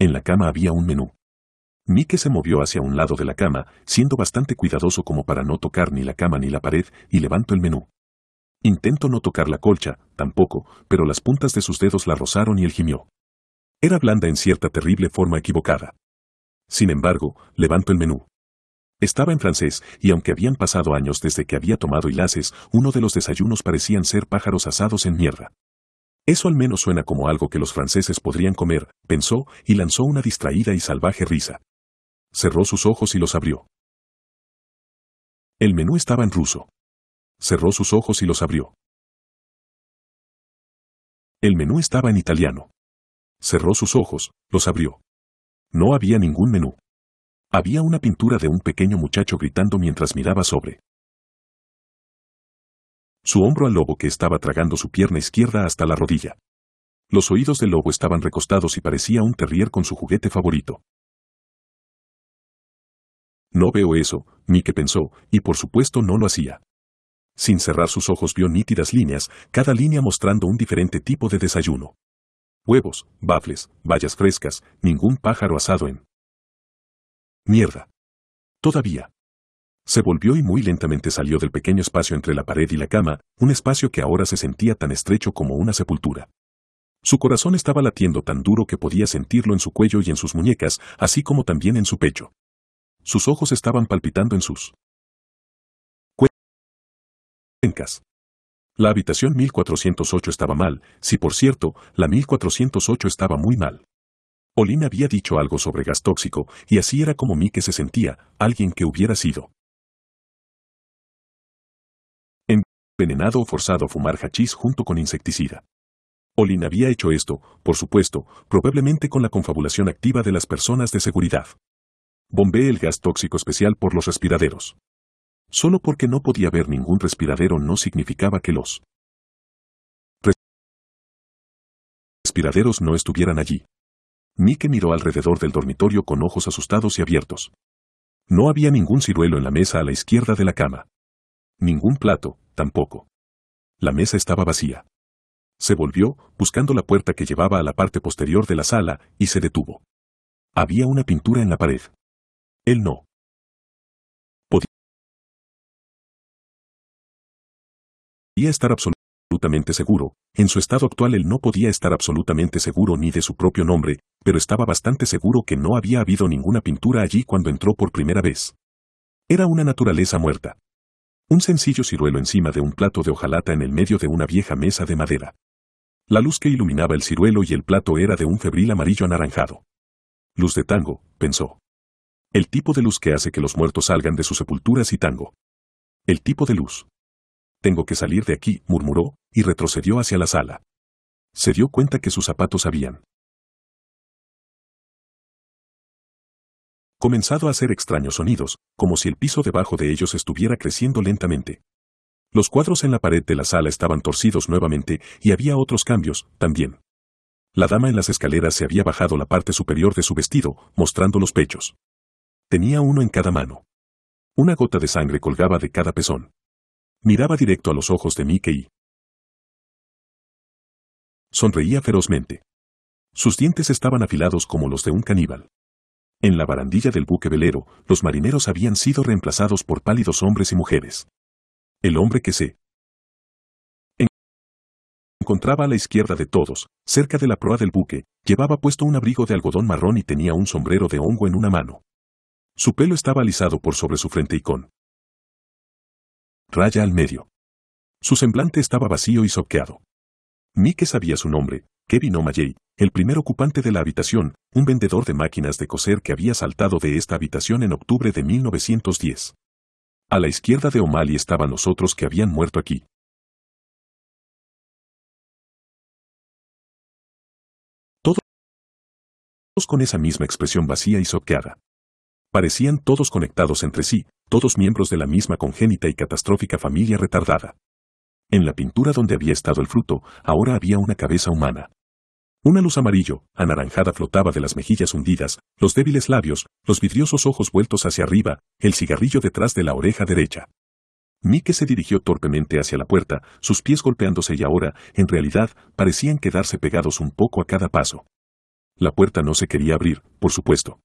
En la cama había un menú. Mike se movió hacia un lado de la cama, siendo bastante cuidadoso como para no tocar ni la cama ni la pared, y levantó el menú. Intento no tocar la colcha, tampoco, pero las puntas de sus dedos la rozaron y él gimió. Era blanda en cierta terrible forma equivocada. Sin embargo, levanto el menú. Estaba en francés, y aunque habían pasado años desde que había tomado hilaces, uno de los desayunos parecían ser pájaros asados en mierda. Eso al menos suena como algo que los franceses podrían comer, pensó, y lanzó una distraída y salvaje risa. Cerró sus ojos y los abrió. El menú estaba en ruso. Cerró sus ojos y los abrió. El menú estaba en italiano. Cerró sus ojos, los abrió. No había ningún menú. Había una pintura de un pequeño muchacho gritando mientras miraba sobre su hombro al lobo que estaba tragando su pierna izquierda hasta la rodilla. Los oídos del lobo estaban recostados y parecía un terrier con su juguete favorito. No veo eso, ni que pensó, y por supuesto no lo hacía. Sin cerrar sus ojos vio nítidas líneas, cada línea mostrando un diferente tipo de desayuno. Huevos, bafles, bayas frescas, ningún pájaro asado en... Mierda. Todavía. Se volvió y muy lentamente salió del pequeño espacio entre la pared y la cama, un espacio que ahora se sentía tan estrecho como una sepultura. Su corazón estaba latiendo tan duro que podía sentirlo en su cuello y en sus muñecas, así como también en su pecho. Sus ojos estaban palpitando en sus cuencas. La habitación 1408 estaba mal, si por cierto, la 1408 estaba muy mal. Olin había dicho algo sobre gas tóxico, y así era como Mike se sentía, alguien que hubiera sido envenenado o forzado a fumar hachís junto con insecticida. Olin había hecho esto, por supuesto, probablemente con la confabulación activa de las personas de seguridad. Bombeé el gas tóxico especial por los respiraderos. Solo porque no podía ver ningún respiradero no significaba que los respiraderos no estuvieran allí. Mike miró alrededor del dormitorio con ojos asustados y abiertos. No había ningún ciruelo en la mesa a la izquierda de la cama. Ningún plato, tampoco. La mesa estaba vacía. Se volvió, buscando la puerta que llevaba a la parte posterior de la sala, y se detuvo. Había una pintura en la pared. Él no. Podía estar absolutamente seguro, en su estado actual él no podía estar absolutamente seguro ni de su propio nombre, pero estaba bastante seguro que no había habido ninguna pintura allí cuando entró por primera vez. Era una naturaleza muerta. Un sencillo ciruelo encima de un plato de hojalata en el medio de una vieja mesa de madera. La luz que iluminaba el ciruelo y el plato era de un febril amarillo anaranjado. Luz de tango, pensó. El tipo de luz que hace que los muertos salgan de sus sepulturas y tango. El tipo de luz. Tengo que salir de aquí, murmuró, y retrocedió hacia la sala. Se dio cuenta que sus zapatos habían comenzado a hacer extraños sonidos, como si el piso debajo de ellos estuviera creciendo lentamente. Los cuadros en la pared de la sala estaban torcidos nuevamente y había otros cambios, también. La dama en las escaleras se había bajado la parte superior de su vestido, mostrando los pechos. Tenía uno en cada mano. Una gota de sangre colgaba de cada pezón. Miraba directo a los ojos de Mickey y sonreía ferozmente. Sus dientes estaban afilados como los de un caníbal. En la barandilla del buque velero, los marineros habían sido reemplazados por pálidos hombres y mujeres. El hombre que se encontraba a la izquierda de todos, cerca de la proa del buque, llevaba puesto un abrigo de algodón marrón y tenía un sombrero de hongo en una mano. Su pelo estaba alisado por sobre su frente y con raya al medio. Su semblante estaba vacío y soqueado. Mike sabía su nombre, Kevin O'Malley, el primer ocupante de la habitación, un vendedor de máquinas de coser que había saltado de esta habitación en octubre de 1910. A la izquierda de O'Malley estaban los otros que habían muerto aquí. Todos con esa misma expresión vacía y soqueada. Parecían todos conectados entre sí, todos miembros de la misma congénita y catastrófica familia retardada. En la pintura donde había estado el fruto, ahora había una cabeza humana. Una luz amarillo, anaranjada flotaba de las mejillas hundidas, los débiles labios, los vidriosos ojos vueltos hacia arriba, el cigarrillo detrás de la oreja derecha. Mike se dirigió torpemente hacia la puerta, sus pies golpeándose y ahora, en realidad, parecían quedarse pegados un poco a cada paso. La puerta no se quería abrir, por supuesto.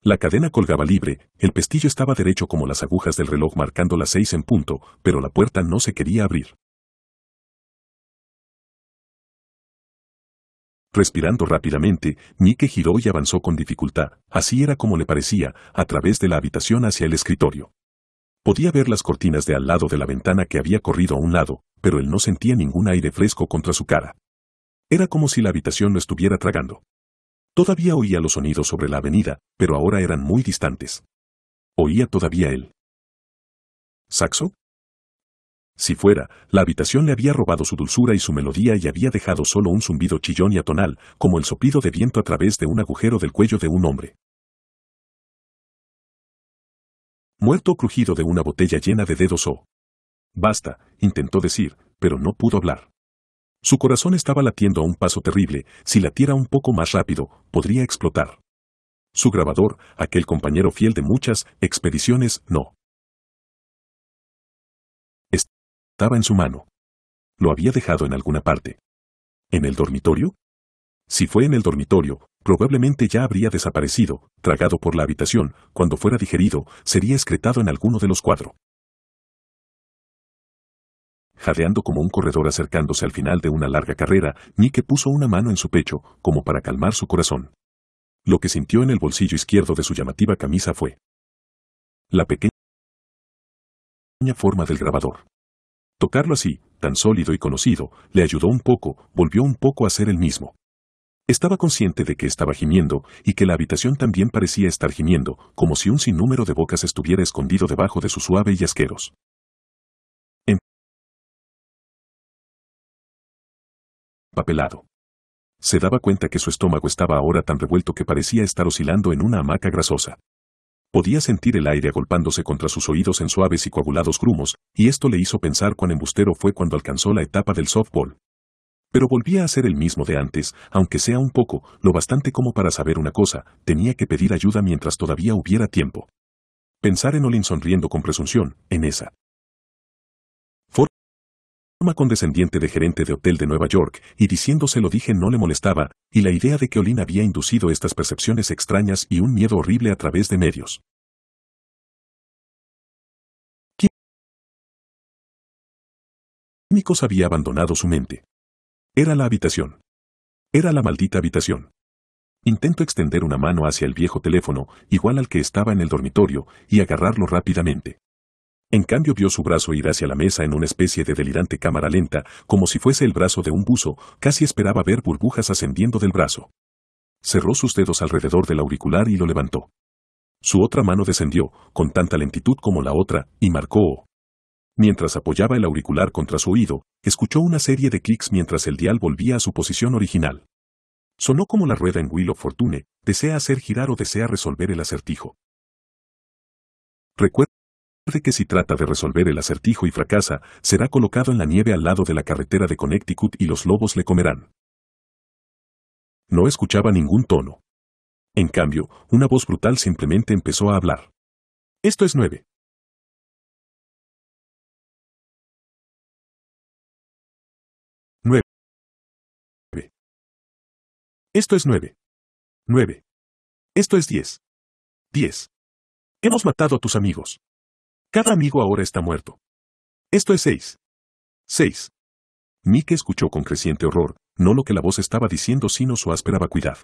La cadena colgaba libre, el pestillo estaba derecho como las agujas del reloj marcando las seis en punto, pero la puerta no se quería abrir. Respirando rápidamente, Mike giró y avanzó con dificultad, así era como le parecía, a través de la habitación hacia el escritorio. Podía ver las cortinas de al lado de la ventana que había corrido a un lado, pero él no sentía ningún aire fresco contra su cara. Era como si la habitación lo estuviera tragando. Todavía oía los sonidos sobre la avenida, pero ahora eran muy distantes. Oía todavía él. ¿Saxo? Si fuera, la habitación le había robado su dulzura y su melodía y había dejado solo un zumbido chillón y atonal, como el sopido de viento a través de un agujero del cuello de un hombre. Muerto crujido de una botella llena de dedos o... Oh. Basta, intentó decir, pero no pudo hablar. Su corazón estaba latiendo a un paso terrible, si latiera un poco más rápido, podría explotar. Su grabador, aquel compañero fiel de muchas expediciones, no. estaba en su mano. Lo había dejado en alguna parte. ¿En el dormitorio? Si fue en el dormitorio, probablemente ya habría desaparecido, tragado por la habitación, cuando fuera digerido, sería excretado en alguno de los cuatro. Jadeando como un corredor acercándose al final de una larga carrera, Nike puso una mano en su pecho, como para calmar su corazón. Lo que sintió en el bolsillo izquierdo de su llamativa camisa fue la pequeña forma del grabador. Tocarlo así, tan sólido y conocido, le ayudó un poco, volvió un poco a ser el mismo. Estaba consciente de que estaba gimiendo y que la habitación también parecía estar gimiendo, como si un sinnúmero de bocas estuviera escondido debajo de su suave y asqueros. Em- Papelado. Se daba cuenta que su estómago estaba ahora tan revuelto que parecía estar oscilando en una hamaca grasosa. Podía sentir el aire agolpándose contra sus oídos en suaves y coagulados grumos, y esto le hizo pensar cuán embustero fue cuando alcanzó la etapa del softball. Pero volvía a ser el mismo de antes, aunque sea un poco, lo bastante como para saber una cosa, tenía que pedir ayuda mientras todavía hubiera tiempo. Pensar en Olin sonriendo con presunción, en esa forma condescendiente de gerente de hotel de Nueva York, y diciéndose lo dije no le molestaba, y la idea de que Olin había inducido estas percepciones extrañas y un miedo horrible a través de medios. Químicos había abandonado su mente. Era la habitación. Era la maldita habitación. Intento extender una mano hacia el viejo teléfono, igual al que estaba en el dormitorio, y agarrarlo rápidamente. En cambio vio su brazo ir hacia la mesa en una especie de delirante cámara lenta, como si fuese el brazo de un buzo, casi esperaba ver burbujas ascendiendo del brazo. Cerró sus dedos alrededor del auricular y lo levantó. Su otra mano descendió, con tanta lentitud como la otra, y marcó Mientras apoyaba el auricular contra su oído, escuchó una serie de clics mientras el dial volvía a su posición original. Sonó como la rueda en Wheel of Fortune, desea hacer girar o desea resolver el acertijo de que si trata de resolver el acertijo y fracasa, será colocado en la nieve al lado de la carretera de Connecticut y los lobos le comerán. No escuchaba ningún tono. En cambio, una voz brutal simplemente empezó a hablar. Esto es nueve. Nueve. Esto es nueve. Nueve. Esto es diez. Diez. Hemos matado a tus amigos. Cada amigo ahora está muerto. Esto es seis. 6. Mike escuchó con creciente horror, no lo que la voz estaba diciendo sino su áspera vacuidad.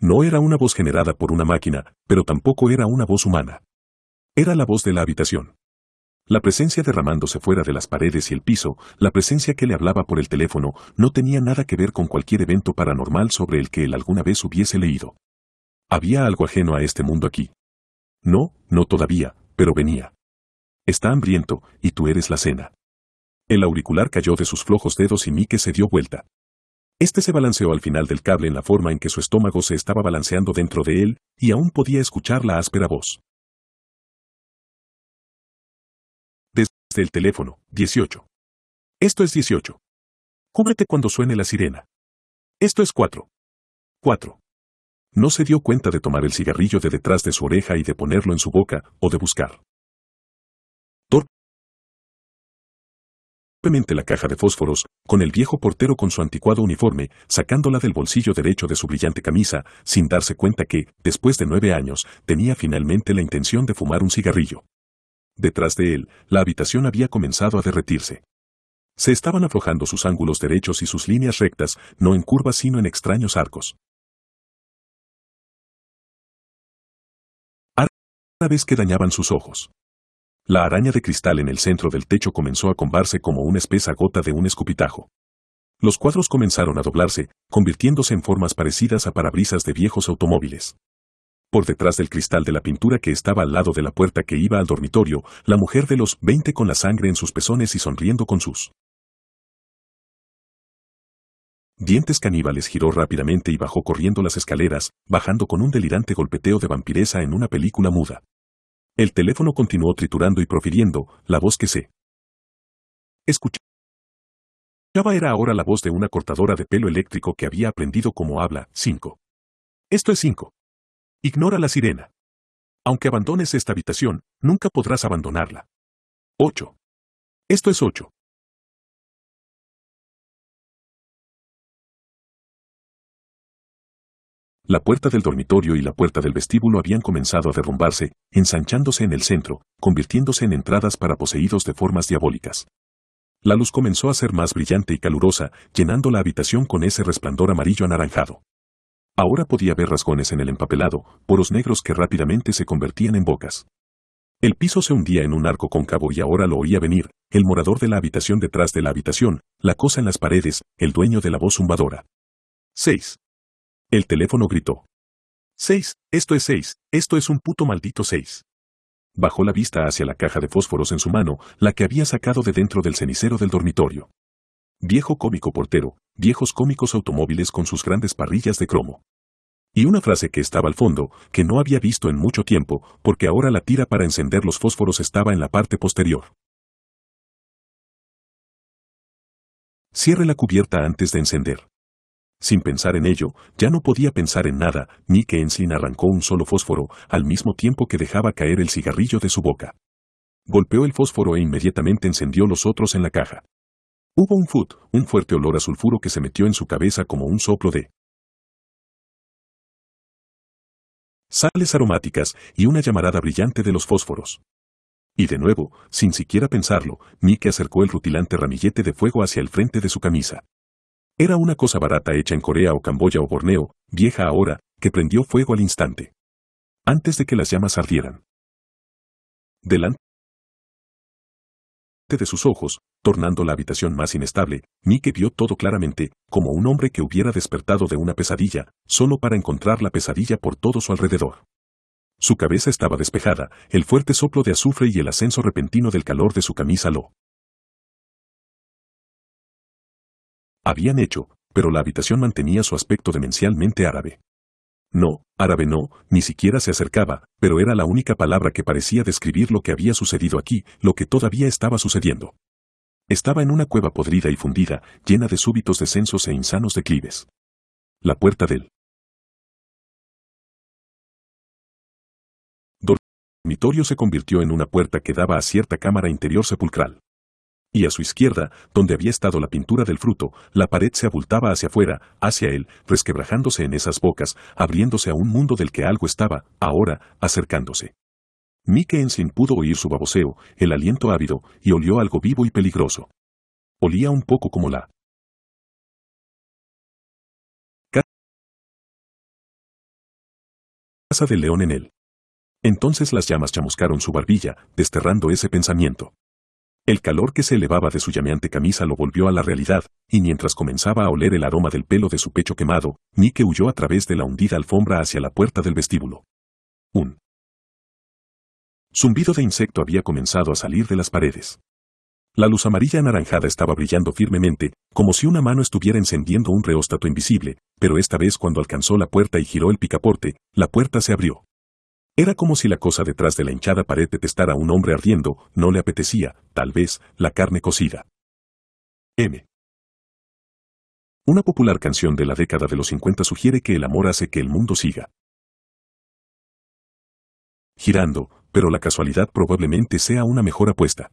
No era una voz generada por una máquina, pero tampoco era una voz humana. Era la voz de la habitación. La presencia derramándose fuera de las paredes y el piso, la presencia que le hablaba por el teléfono, no tenía nada que ver con cualquier evento paranormal sobre el que él alguna vez hubiese leído. Había algo ajeno a este mundo aquí. No, no todavía, pero venía. Está hambriento, y tú eres la cena. El auricular cayó de sus flojos dedos y Mike se dio vuelta. Este se balanceó al final del cable en la forma en que su estómago se estaba balanceando dentro de él, y aún podía escuchar la áspera voz. Desde el teléfono, 18. Esto es 18. Cúbrete cuando suene la sirena. Esto es 4. 4. No se dio cuenta de tomar el cigarrillo de detrás de su oreja y de ponerlo en su boca, o de buscar. la caja de fósforos, con el viejo portero con su anticuado uniforme, sacándola del bolsillo derecho de su brillante camisa, sin darse cuenta que, después de nueve años, tenía finalmente la intención de fumar un cigarrillo. Detrás de él, la habitación había comenzado a derretirse. Se estaban aflojando sus ángulos derechos y sus líneas rectas, no en curvas sino en extraños arcos. Cada vez que dañaban sus ojos. La araña de cristal en el centro del techo comenzó a combarse como una espesa gota de un escupitajo. Los cuadros comenzaron a doblarse, convirtiéndose en formas parecidas a parabrisas de viejos automóviles. Por detrás del cristal de la pintura que estaba al lado de la puerta que iba al dormitorio, la mujer de los 20 con la sangre en sus pezones y sonriendo con sus Dientes caníbales giró rápidamente y bajó corriendo las escaleras, bajando con un delirante golpeteo de vampiresa en una película muda. El teléfono continuó triturando y profiriendo la voz que se escuchaba era ahora la voz de una cortadora de pelo eléctrico que había aprendido cómo habla. 5. Esto es 5. Ignora la sirena. Aunque abandones esta habitación, nunca podrás abandonarla. 8. Esto es 8. La puerta del dormitorio y la puerta del vestíbulo habían comenzado a derrumbarse, ensanchándose en el centro, convirtiéndose en entradas para poseídos de formas diabólicas. La luz comenzó a ser más brillante y calurosa, llenando la habitación con ese resplandor amarillo anaranjado. Ahora podía ver rasgones en el empapelado, poros negros que rápidamente se convertían en bocas. El piso se hundía en un arco cóncavo y ahora lo oía venir, el morador de la habitación detrás de la habitación, la cosa en las paredes, el dueño de la voz zumbadora. 6. El teléfono gritó. Seis, esto es seis, esto es un puto maldito seis. Bajó la vista hacia la caja de fósforos en su mano, la que había sacado de dentro del cenicero del dormitorio. Viejo cómico portero, viejos cómicos automóviles con sus grandes parrillas de cromo. Y una frase que estaba al fondo, que no había visto en mucho tiempo, porque ahora la tira para encender los fósforos estaba en la parte posterior. Cierre la cubierta antes de encender. Sin pensar en ello, ya no podía pensar en nada, Mike que arrancó un solo fósforo, al mismo tiempo que dejaba caer el cigarrillo de su boca. Golpeó el fósforo e inmediatamente encendió los otros en la caja. Hubo un fut, un fuerte olor a sulfuro que se metió en su cabeza como un soplo de sales aromáticas y una llamarada brillante de los fósforos. Y de nuevo, sin siquiera pensarlo, Nick acercó el rutilante ramillete de fuego hacia el frente de su camisa. Era una cosa barata hecha en Corea o Camboya o Borneo, vieja ahora, que prendió fuego al instante. Antes de que las llamas ardieran. Delante de sus ojos, tornando la habitación más inestable, Mike vio todo claramente, como un hombre que hubiera despertado de una pesadilla, solo para encontrar la pesadilla por todo su alrededor. Su cabeza estaba despejada, el fuerte soplo de azufre y el ascenso repentino del calor de su camisa lo habían hecho, pero la habitación mantenía su aspecto demencialmente árabe. No, árabe no, ni siquiera se acercaba, pero era la única palabra que parecía describir lo que había sucedido aquí, lo que todavía estaba sucediendo. Estaba en una cueva podrida y fundida, llena de súbitos descensos e insanos declives. La puerta del dormitorio se convirtió en una puerta que daba a cierta cámara interior sepulcral y a su izquierda, donde había estado la pintura del fruto, la pared se abultaba hacia afuera, hacia él, resquebrajándose en esas bocas, abriéndose a un mundo del que algo estaba, ahora, acercándose. Mike Ensign pudo oír su baboseo, el aliento ávido, y olió algo vivo y peligroso. Olía un poco como la casa del león en él. Entonces las llamas chamuscaron su barbilla, desterrando ese pensamiento. El calor que se elevaba de su llameante camisa lo volvió a la realidad, y mientras comenzaba a oler el aroma del pelo de su pecho quemado, Nick huyó a través de la hundida alfombra hacia la puerta del vestíbulo. Un zumbido de insecto había comenzado a salir de las paredes. La luz amarilla anaranjada estaba brillando firmemente, como si una mano estuviera encendiendo un reóstato invisible, pero esta vez cuando alcanzó la puerta y giró el picaporte, la puerta se abrió. Era como si la cosa detrás de la hinchada pared detestara a un hombre ardiendo, no le apetecía, tal vez, la carne cocida. M. Una popular canción de la década de los 50 sugiere que el amor hace que el mundo siga. Girando, pero la casualidad probablemente sea una mejor apuesta.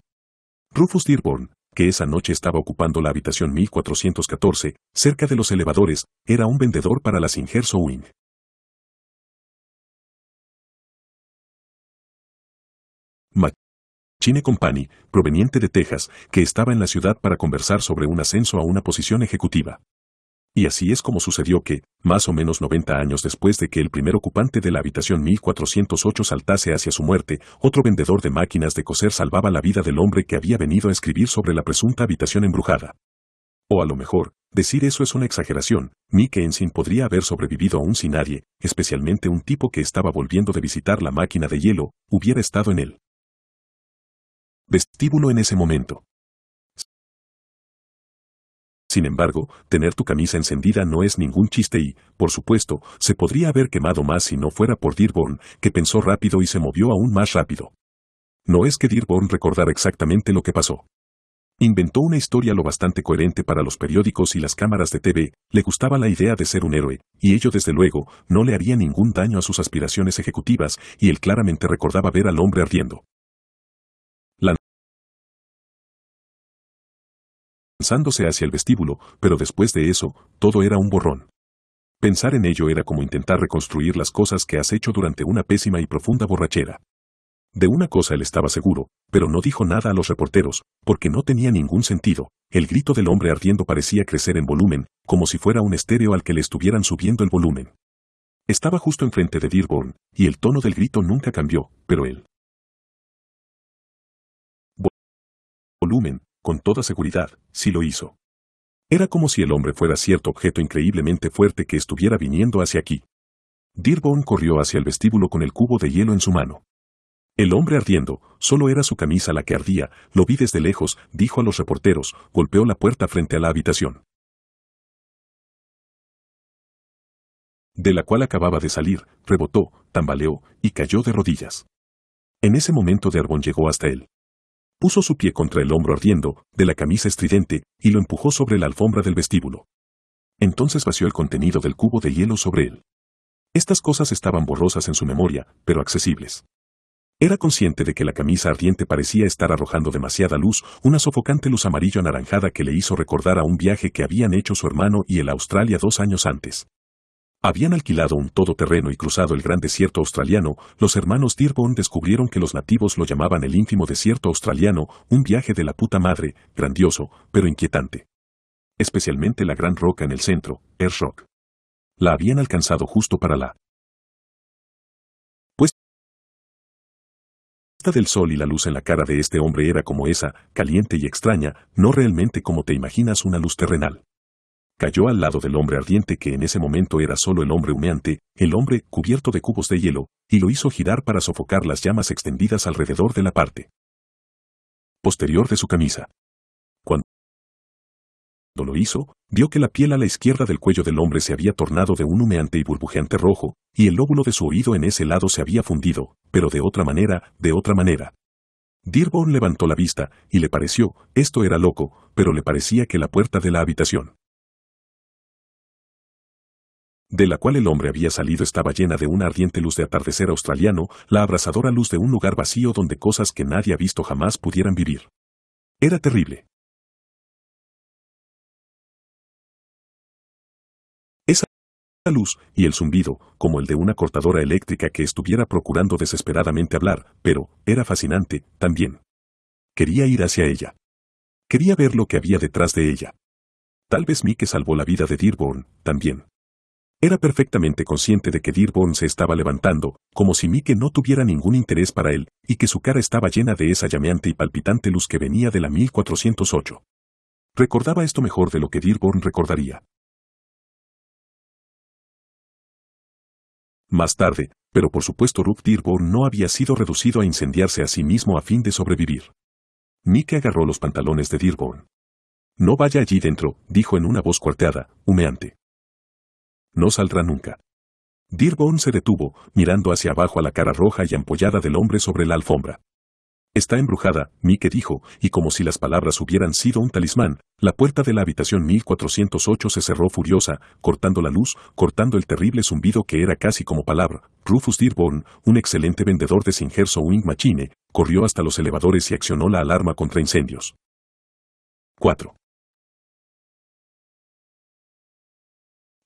Rufus Dearborn, que esa noche estaba ocupando la habitación 1414, cerca de los elevadores, era un vendedor para la Singer Wing. McChine Company, proveniente de Texas, que estaba en la ciudad para conversar sobre un ascenso a una posición ejecutiva. Y así es como sucedió que, más o menos 90 años después de que el primer ocupante de la habitación 1408 saltase hacia su muerte, otro vendedor de máquinas de coser salvaba la vida del hombre que había venido a escribir sobre la presunta habitación embrujada. O a lo mejor, decir eso es una exageración, Mike Ensign podría haber sobrevivido aún si nadie, especialmente un tipo que estaba volviendo de visitar la máquina de hielo, hubiera estado en él vestíbulo en ese momento. Sin embargo, tener tu camisa encendida no es ningún chiste y, por supuesto, se podría haber quemado más si no fuera por Dearborn, que pensó rápido y se movió aún más rápido. No es que Dearborn recordara exactamente lo que pasó. Inventó una historia lo bastante coherente para los periódicos y las cámaras de TV, le gustaba la idea de ser un héroe, y ello desde luego no le haría ningún daño a sus aspiraciones ejecutivas, y él claramente recordaba ver al hombre ardiendo. lanzándose hacia el vestíbulo, pero después de eso, todo era un borrón. Pensar en ello era como intentar reconstruir las cosas que has hecho durante una pésima y profunda borrachera. De una cosa él estaba seguro, pero no dijo nada a los reporteros, porque no tenía ningún sentido. El grito del hombre ardiendo parecía crecer en volumen, como si fuera un estéreo al que le estuvieran subiendo el volumen. Estaba justo enfrente de Dearborn, y el tono del grito nunca cambió, pero él. Volumen, con toda seguridad, sí lo hizo. Era como si el hombre fuera cierto objeto increíblemente fuerte que estuviera viniendo hacia aquí. Dearborn corrió hacia el vestíbulo con el cubo de hielo en su mano. El hombre ardiendo, solo era su camisa la que ardía, lo vi desde lejos, dijo a los reporteros, golpeó la puerta frente a la habitación. De la cual acababa de salir, rebotó, tambaleó y cayó de rodillas. En ese momento Dearborn llegó hasta él. Puso su pie contra el hombro ardiendo, de la camisa estridente, y lo empujó sobre la alfombra del vestíbulo. Entonces vació el contenido del cubo de hielo sobre él. Estas cosas estaban borrosas en su memoria, pero accesibles. Era consciente de que la camisa ardiente parecía estar arrojando demasiada luz, una sofocante luz amarillo anaranjada que le hizo recordar a un viaje que habían hecho su hermano y el Australia dos años antes. Habían alquilado un todoterreno y cruzado el gran desierto australiano, los hermanos Dearborn descubrieron que los nativos lo llamaban el ínfimo desierto australiano, un viaje de la puta madre, grandioso, pero inquietante. Especialmente la gran roca en el centro, Air Rock. La habían alcanzado justo para la puesta del sol y la luz en la cara de este hombre era como esa, caliente y extraña, no realmente como te imaginas una luz terrenal cayó al lado del hombre ardiente que en ese momento era solo el hombre humeante, el hombre cubierto de cubos de hielo, y lo hizo girar para sofocar las llamas extendidas alrededor de la parte posterior de su camisa. Cuando lo hizo, vio que la piel a la izquierda del cuello del hombre se había tornado de un humeante y burbujeante rojo, y el lóbulo de su oído en ese lado se había fundido, pero de otra manera, de otra manera. Dearborn levantó la vista, y le pareció, esto era loco, pero le parecía que la puerta de la habitación de la cual el hombre había salido estaba llena de una ardiente luz de atardecer australiano, la abrasadora luz de un lugar vacío donde cosas que nadie ha visto jamás pudieran vivir. Era terrible. Esa luz, y el zumbido, como el de una cortadora eléctrica que estuviera procurando desesperadamente hablar, pero, era fascinante, también. Quería ir hacia ella. Quería ver lo que había detrás de ella. Tal vez Mike salvó la vida de Dearborn, también. Era perfectamente consciente de que Dearborn se estaba levantando, como si Mike no tuviera ningún interés para él, y que su cara estaba llena de esa llameante y palpitante luz que venía de la 1408. Recordaba esto mejor de lo que Dearborn recordaría. Más tarde, pero por supuesto Rook Dearborn no había sido reducido a incendiarse a sí mismo a fin de sobrevivir. Mike agarró los pantalones de Dearborn. No vaya allí dentro, dijo en una voz cuarteada, humeante. No saldrá nunca. Dearborn se detuvo, mirando hacia abajo a la cara roja y ampollada del hombre sobre la alfombra. Está embrujada, Mike dijo, y como si las palabras hubieran sido un talismán, la puerta de la habitación 1408 se cerró furiosa, cortando la luz, cortando el terrible zumbido que era casi como palabra. Rufus Dearborn, un excelente vendedor de Singerso Wing Machine, corrió hasta los elevadores y accionó la alarma contra incendios. 4.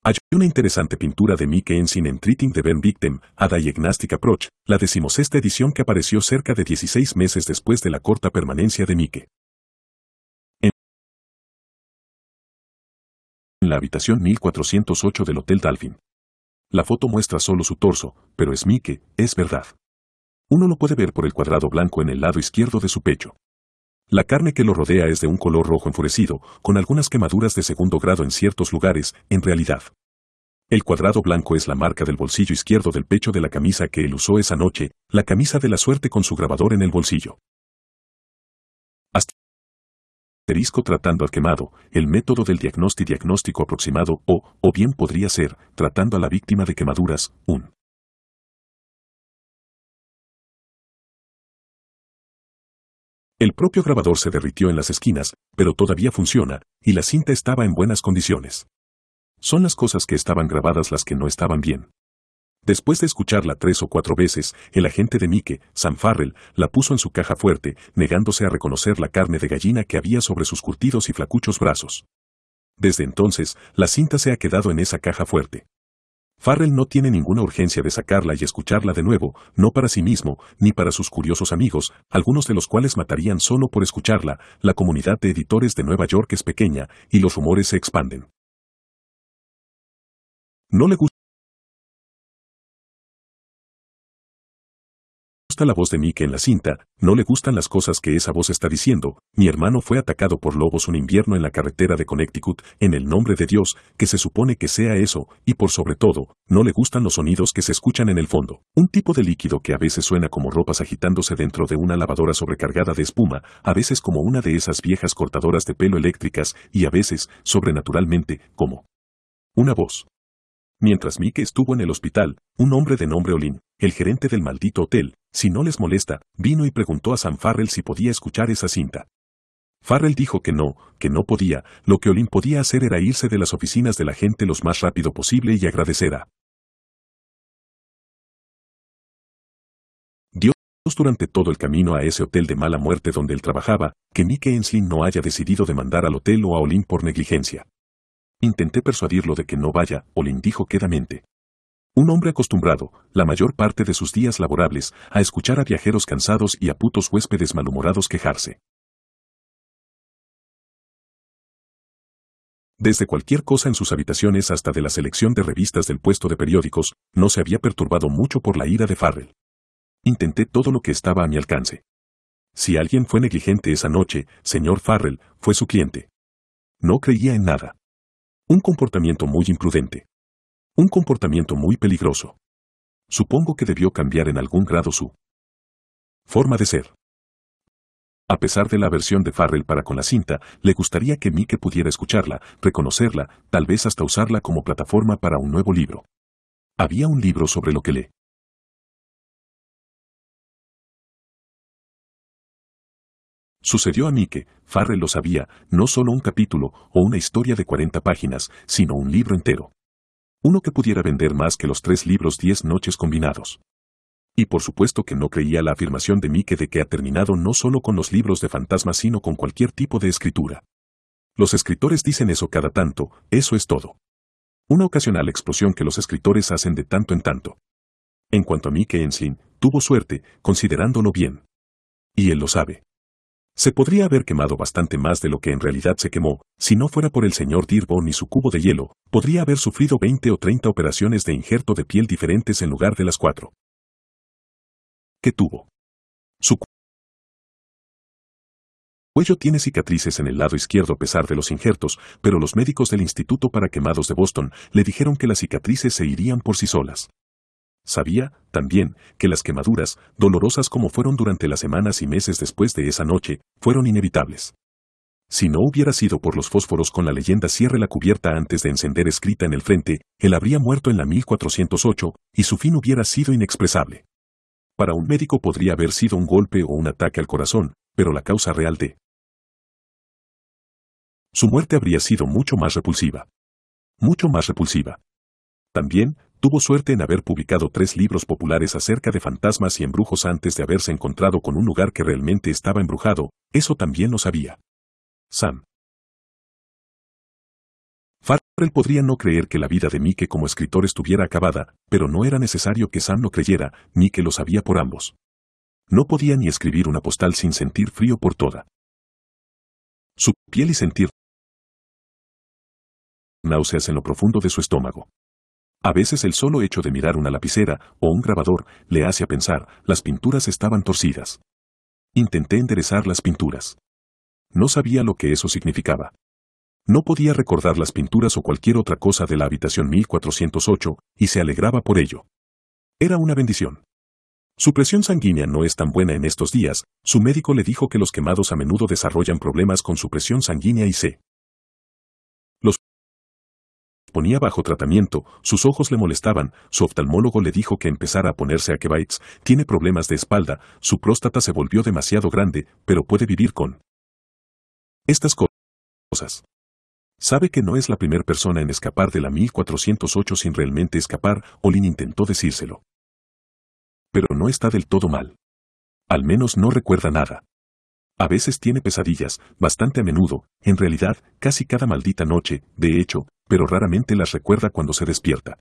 Hay una interesante pintura de Mike Ensign en Treating the Ben Victim, A Diagnostic Approach, la decimosexta edición que apareció cerca de 16 meses después de la corta permanencia de Mike. En la habitación 1408 del Hotel Dalphin La foto muestra solo su torso, pero es Mike, es verdad. Uno lo puede ver por el cuadrado blanco en el lado izquierdo de su pecho. La carne que lo rodea es de un color rojo enfurecido, con algunas quemaduras de segundo grado en ciertos lugares, en realidad. El cuadrado blanco es la marca del bolsillo izquierdo del pecho de la camisa que él usó esa noche, la camisa de la suerte con su grabador en el bolsillo. Asterisco tratando al quemado, el método del diagnóstico diagnóstico aproximado o, o bien podría ser, tratando a la víctima de quemaduras, un. El propio grabador se derritió en las esquinas, pero todavía funciona, y la cinta estaba en buenas condiciones. Son las cosas que estaban grabadas las que no estaban bien. Después de escucharla tres o cuatro veces, el agente de Mike, Sam Farrell, la puso en su caja fuerte, negándose a reconocer la carne de gallina que había sobre sus curtidos y flacuchos brazos. Desde entonces, la cinta se ha quedado en esa caja fuerte. Farrell no tiene ninguna urgencia de sacarla y escucharla de nuevo, no para sí mismo, ni para sus curiosos amigos, algunos de los cuales matarían solo por escucharla, la comunidad de editores de Nueva York es pequeña, y los rumores se expanden. No le gusta la voz de Mike en la cinta, no le gustan las cosas que esa voz está diciendo. Mi hermano fue atacado por lobos un invierno en la carretera de Connecticut, en el nombre de Dios, que se supone que sea eso, y por sobre todo, no le gustan los sonidos que se escuchan en el fondo. Un tipo de líquido que a veces suena como ropas agitándose dentro de una lavadora sobrecargada de espuma, a veces como una de esas viejas cortadoras de pelo eléctricas, y a veces, sobrenaturalmente, como una voz. Mientras Mike estuvo en el hospital, un hombre de nombre Olin, el gerente del maldito hotel, si no les molesta, vino y preguntó a Sam Farrell si podía escuchar esa cinta. Farrell dijo que no, que no podía, lo que Olin podía hacer era irse de las oficinas de la gente lo más rápido posible y agradecer a Dios durante todo el camino a ese hotel de mala muerte donde él trabajaba, que Mike Enslin no haya decidido demandar al hotel o a Olin por negligencia. Intenté persuadirlo de que no vaya, o le indijo quedamente. Un hombre acostumbrado, la mayor parte de sus días laborables, a escuchar a viajeros cansados y a putos huéspedes malhumorados quejarse. Desde cualquier cosa en sus habitaciones hasta de la selección de revistas del puesto de periódicos, no se había perturbado mucho por la ira de Farrell. Intenté todo lo que estaba a mi alcance. Si alguien fue negligente esa noche, señor Farrell, fue su cliente. No creía en nada. Un comportamiento muy imprudente. Un comportamiento muy peligroso. Supongo que debió cambiar en algún grado su forma de ser. A pesar de la versión de Farrell para con la cinta, le gustaría que Mike pudiera escucharla, reconocerla, tal vez hasta usarla como plataforma para un nuevo libro. Había un libro sobre lo que lee. Sucedió a Mike, Farrell lo sabía, no solo un capítulo o una historia de 40 páginas, sino un libro entero. Uno que pudiera vender más que los tres libros diez noches combinados. Y por supuesto que no creía la afirmación de Mike de que ha terminado no solo con los libros de fantasmas, sino con cualquier tipo de escritura. Los escritores dicen eso cada tanto, eso es todo. Una ocasional explosión que los escritores hacen de tanto en tanto. En cuanto a Mike Enslin, tuvo suerte, considerándolo bien. Y él lo sabe. Se podría haber quemado bastante más de lo que en realidad se quemó, si no fuera por el señor Dearborn y su cubo de hielo, podría haber sufrido 20 o 30 operaciones de injerto de piel diferentes en lugar de las cuatro. que tuvo? Su cuello tiene cicatrices en el lado izquierdo a pesar de los injertos, pero los médicos del Instituto para Quemados de Boston le dijeron que las cicatrices se irían por sí solas. Sabía, también, que las quemaduras, dolorosas como fueron durante las semanas y meses después de esa noche, fueron inevitables. Si no hubiera sido por los fósforos con la leyenda cierre la cubierta antes de encender escrita en el frente, él habría muerto en la 1408, y su fin hubiera sido inexpresable. Para un médico podría haber sido un golpe o un ataque al corazón, pero la causa real de su muerte habría sido mucho más repulsiva. Mucho más repulsiva. También, Tuvo suerte en haber publicado tres libros populares acerca de fantasmas y embrujos antes de haberse encontrado con un lugar que realmente estaba embrujado, eso también lo sabía. Sam. Farrell podría no creer que la vida de Mike como escritor estuviera acabada, pero no era necesario que Sam lo creyera, ni que lo sabía por ambos. No podía ni escribir una postal sin sentir frío por toda. Su piel y sentir náuseas en lo profundo de su estómago. A veces el solo hecho de mirar una lapicera o un grabador le hace pensar, las pinturas estaban torcidas. Intenté enderezar las pinturas. No sabía lo que eso significaba. No podía recordar las pinturas o cualquier otra cosa de la habitación 1408, y se alegraba por ello. Era una bendición. Su presión sanguínea no es tan buena en estos días, su médico le dijo que los quemados a menudo desarrollan problemas con su presión sanguínea y se. Los ponía bajo tratamiento, sus ojos le molestaban, su oftalmólogo le dijo que empezara a ponerse a Kebites, tiene problemas de espalda, su próstata se volvió demasiado grande, pero puede vivir con estas cosas. Sabe que no es la primera persona en escapar de la 1408 sin realmente escapar, Olin intentó decírselo. Pero no está del todo mal. Al menos no recuerda nada. A veces tiene pesadillas, bastante a menudo, en realidad, casi cada maldita noche, de hecho, pero raramente las recuerda cuando se despierta.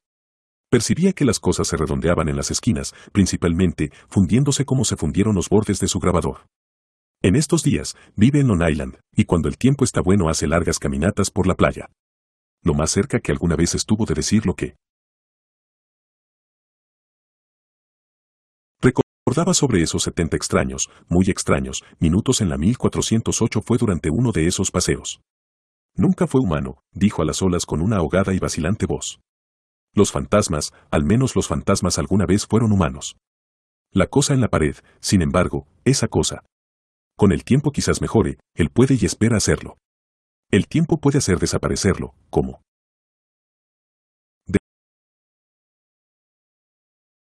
Percibía que las cosas se redondeaban en las esquinas, principalmente, fundiéndose como se fundieron los bordes de su grabador. En estos días, vive en Long Island, y cuando el tiempo está bueno hace largas caminatas por la playa. Lo más cerca que alguna vez estuvo de decir lo que Recordaba sobre esos 70 extraños, muy extraños, minutos en la 1408 fue durante uno de esos paseos. Nunca fue humano, dijo a las olas con una ahogada y vacilante voz. Los fantasmas, al menos los fantasmas alguna vez fueron humanos. La cosa en la pared, sin embargo, esa cosa. Con el tiempo quizás mejore, él puede y espera hacerlo. El tiempo puede hacer desaparecerlo, ¿cómo?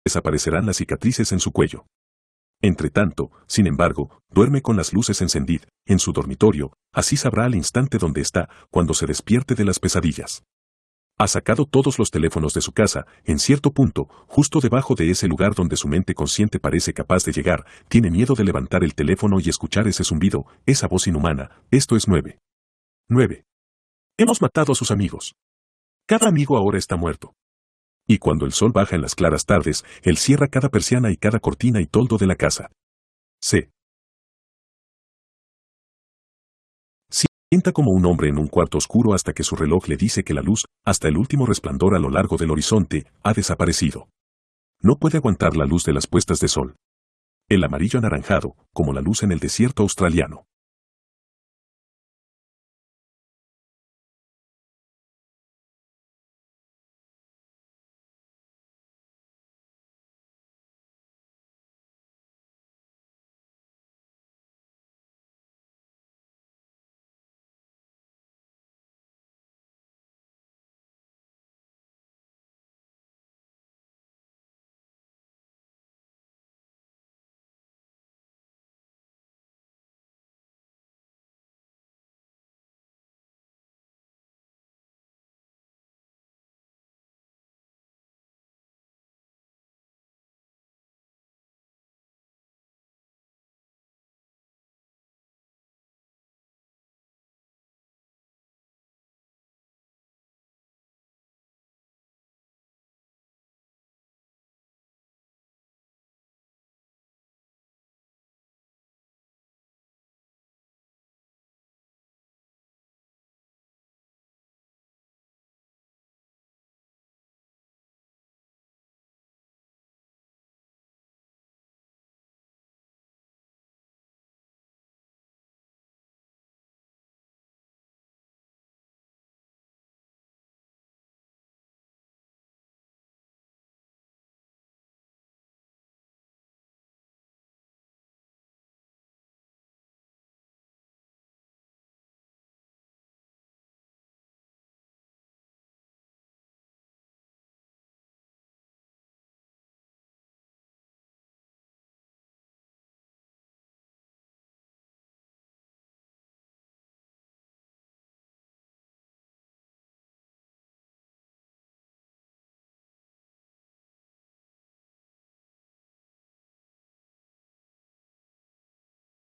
desaparecerán las cicatrices en su cuello. Entretanto, sin embargo, duerme con las luces encendidas, en su dormitorio, así sabrá al instante dónde está cuando se despierte de las pesadillas. Ha sacado todos los teléfonos de su casa, en cierto punto, justo debajo de ese lugar donde su mente consciente parece capaz de llegar, tiene miedo de levantar el teléfono y escuchar ese zumbido, esa voz inhumana, esto es 9. 9. Hemos matado a sus amigos. Cada amigo ahora está muerto y cuando el sol baja en las claras tardes, él cierra cada persiana y cada cortina y toldo de la casa. C. Sienta como un hombre en un cuarto oscuro hasta que su reloj le dice que la luz, hasta el último resplandor a lo largo del horizonte, ha desaparecido. No puede aguantar la luz de las puestas de sol. El amarillo anaranjado, como la luz en el desierto australiano.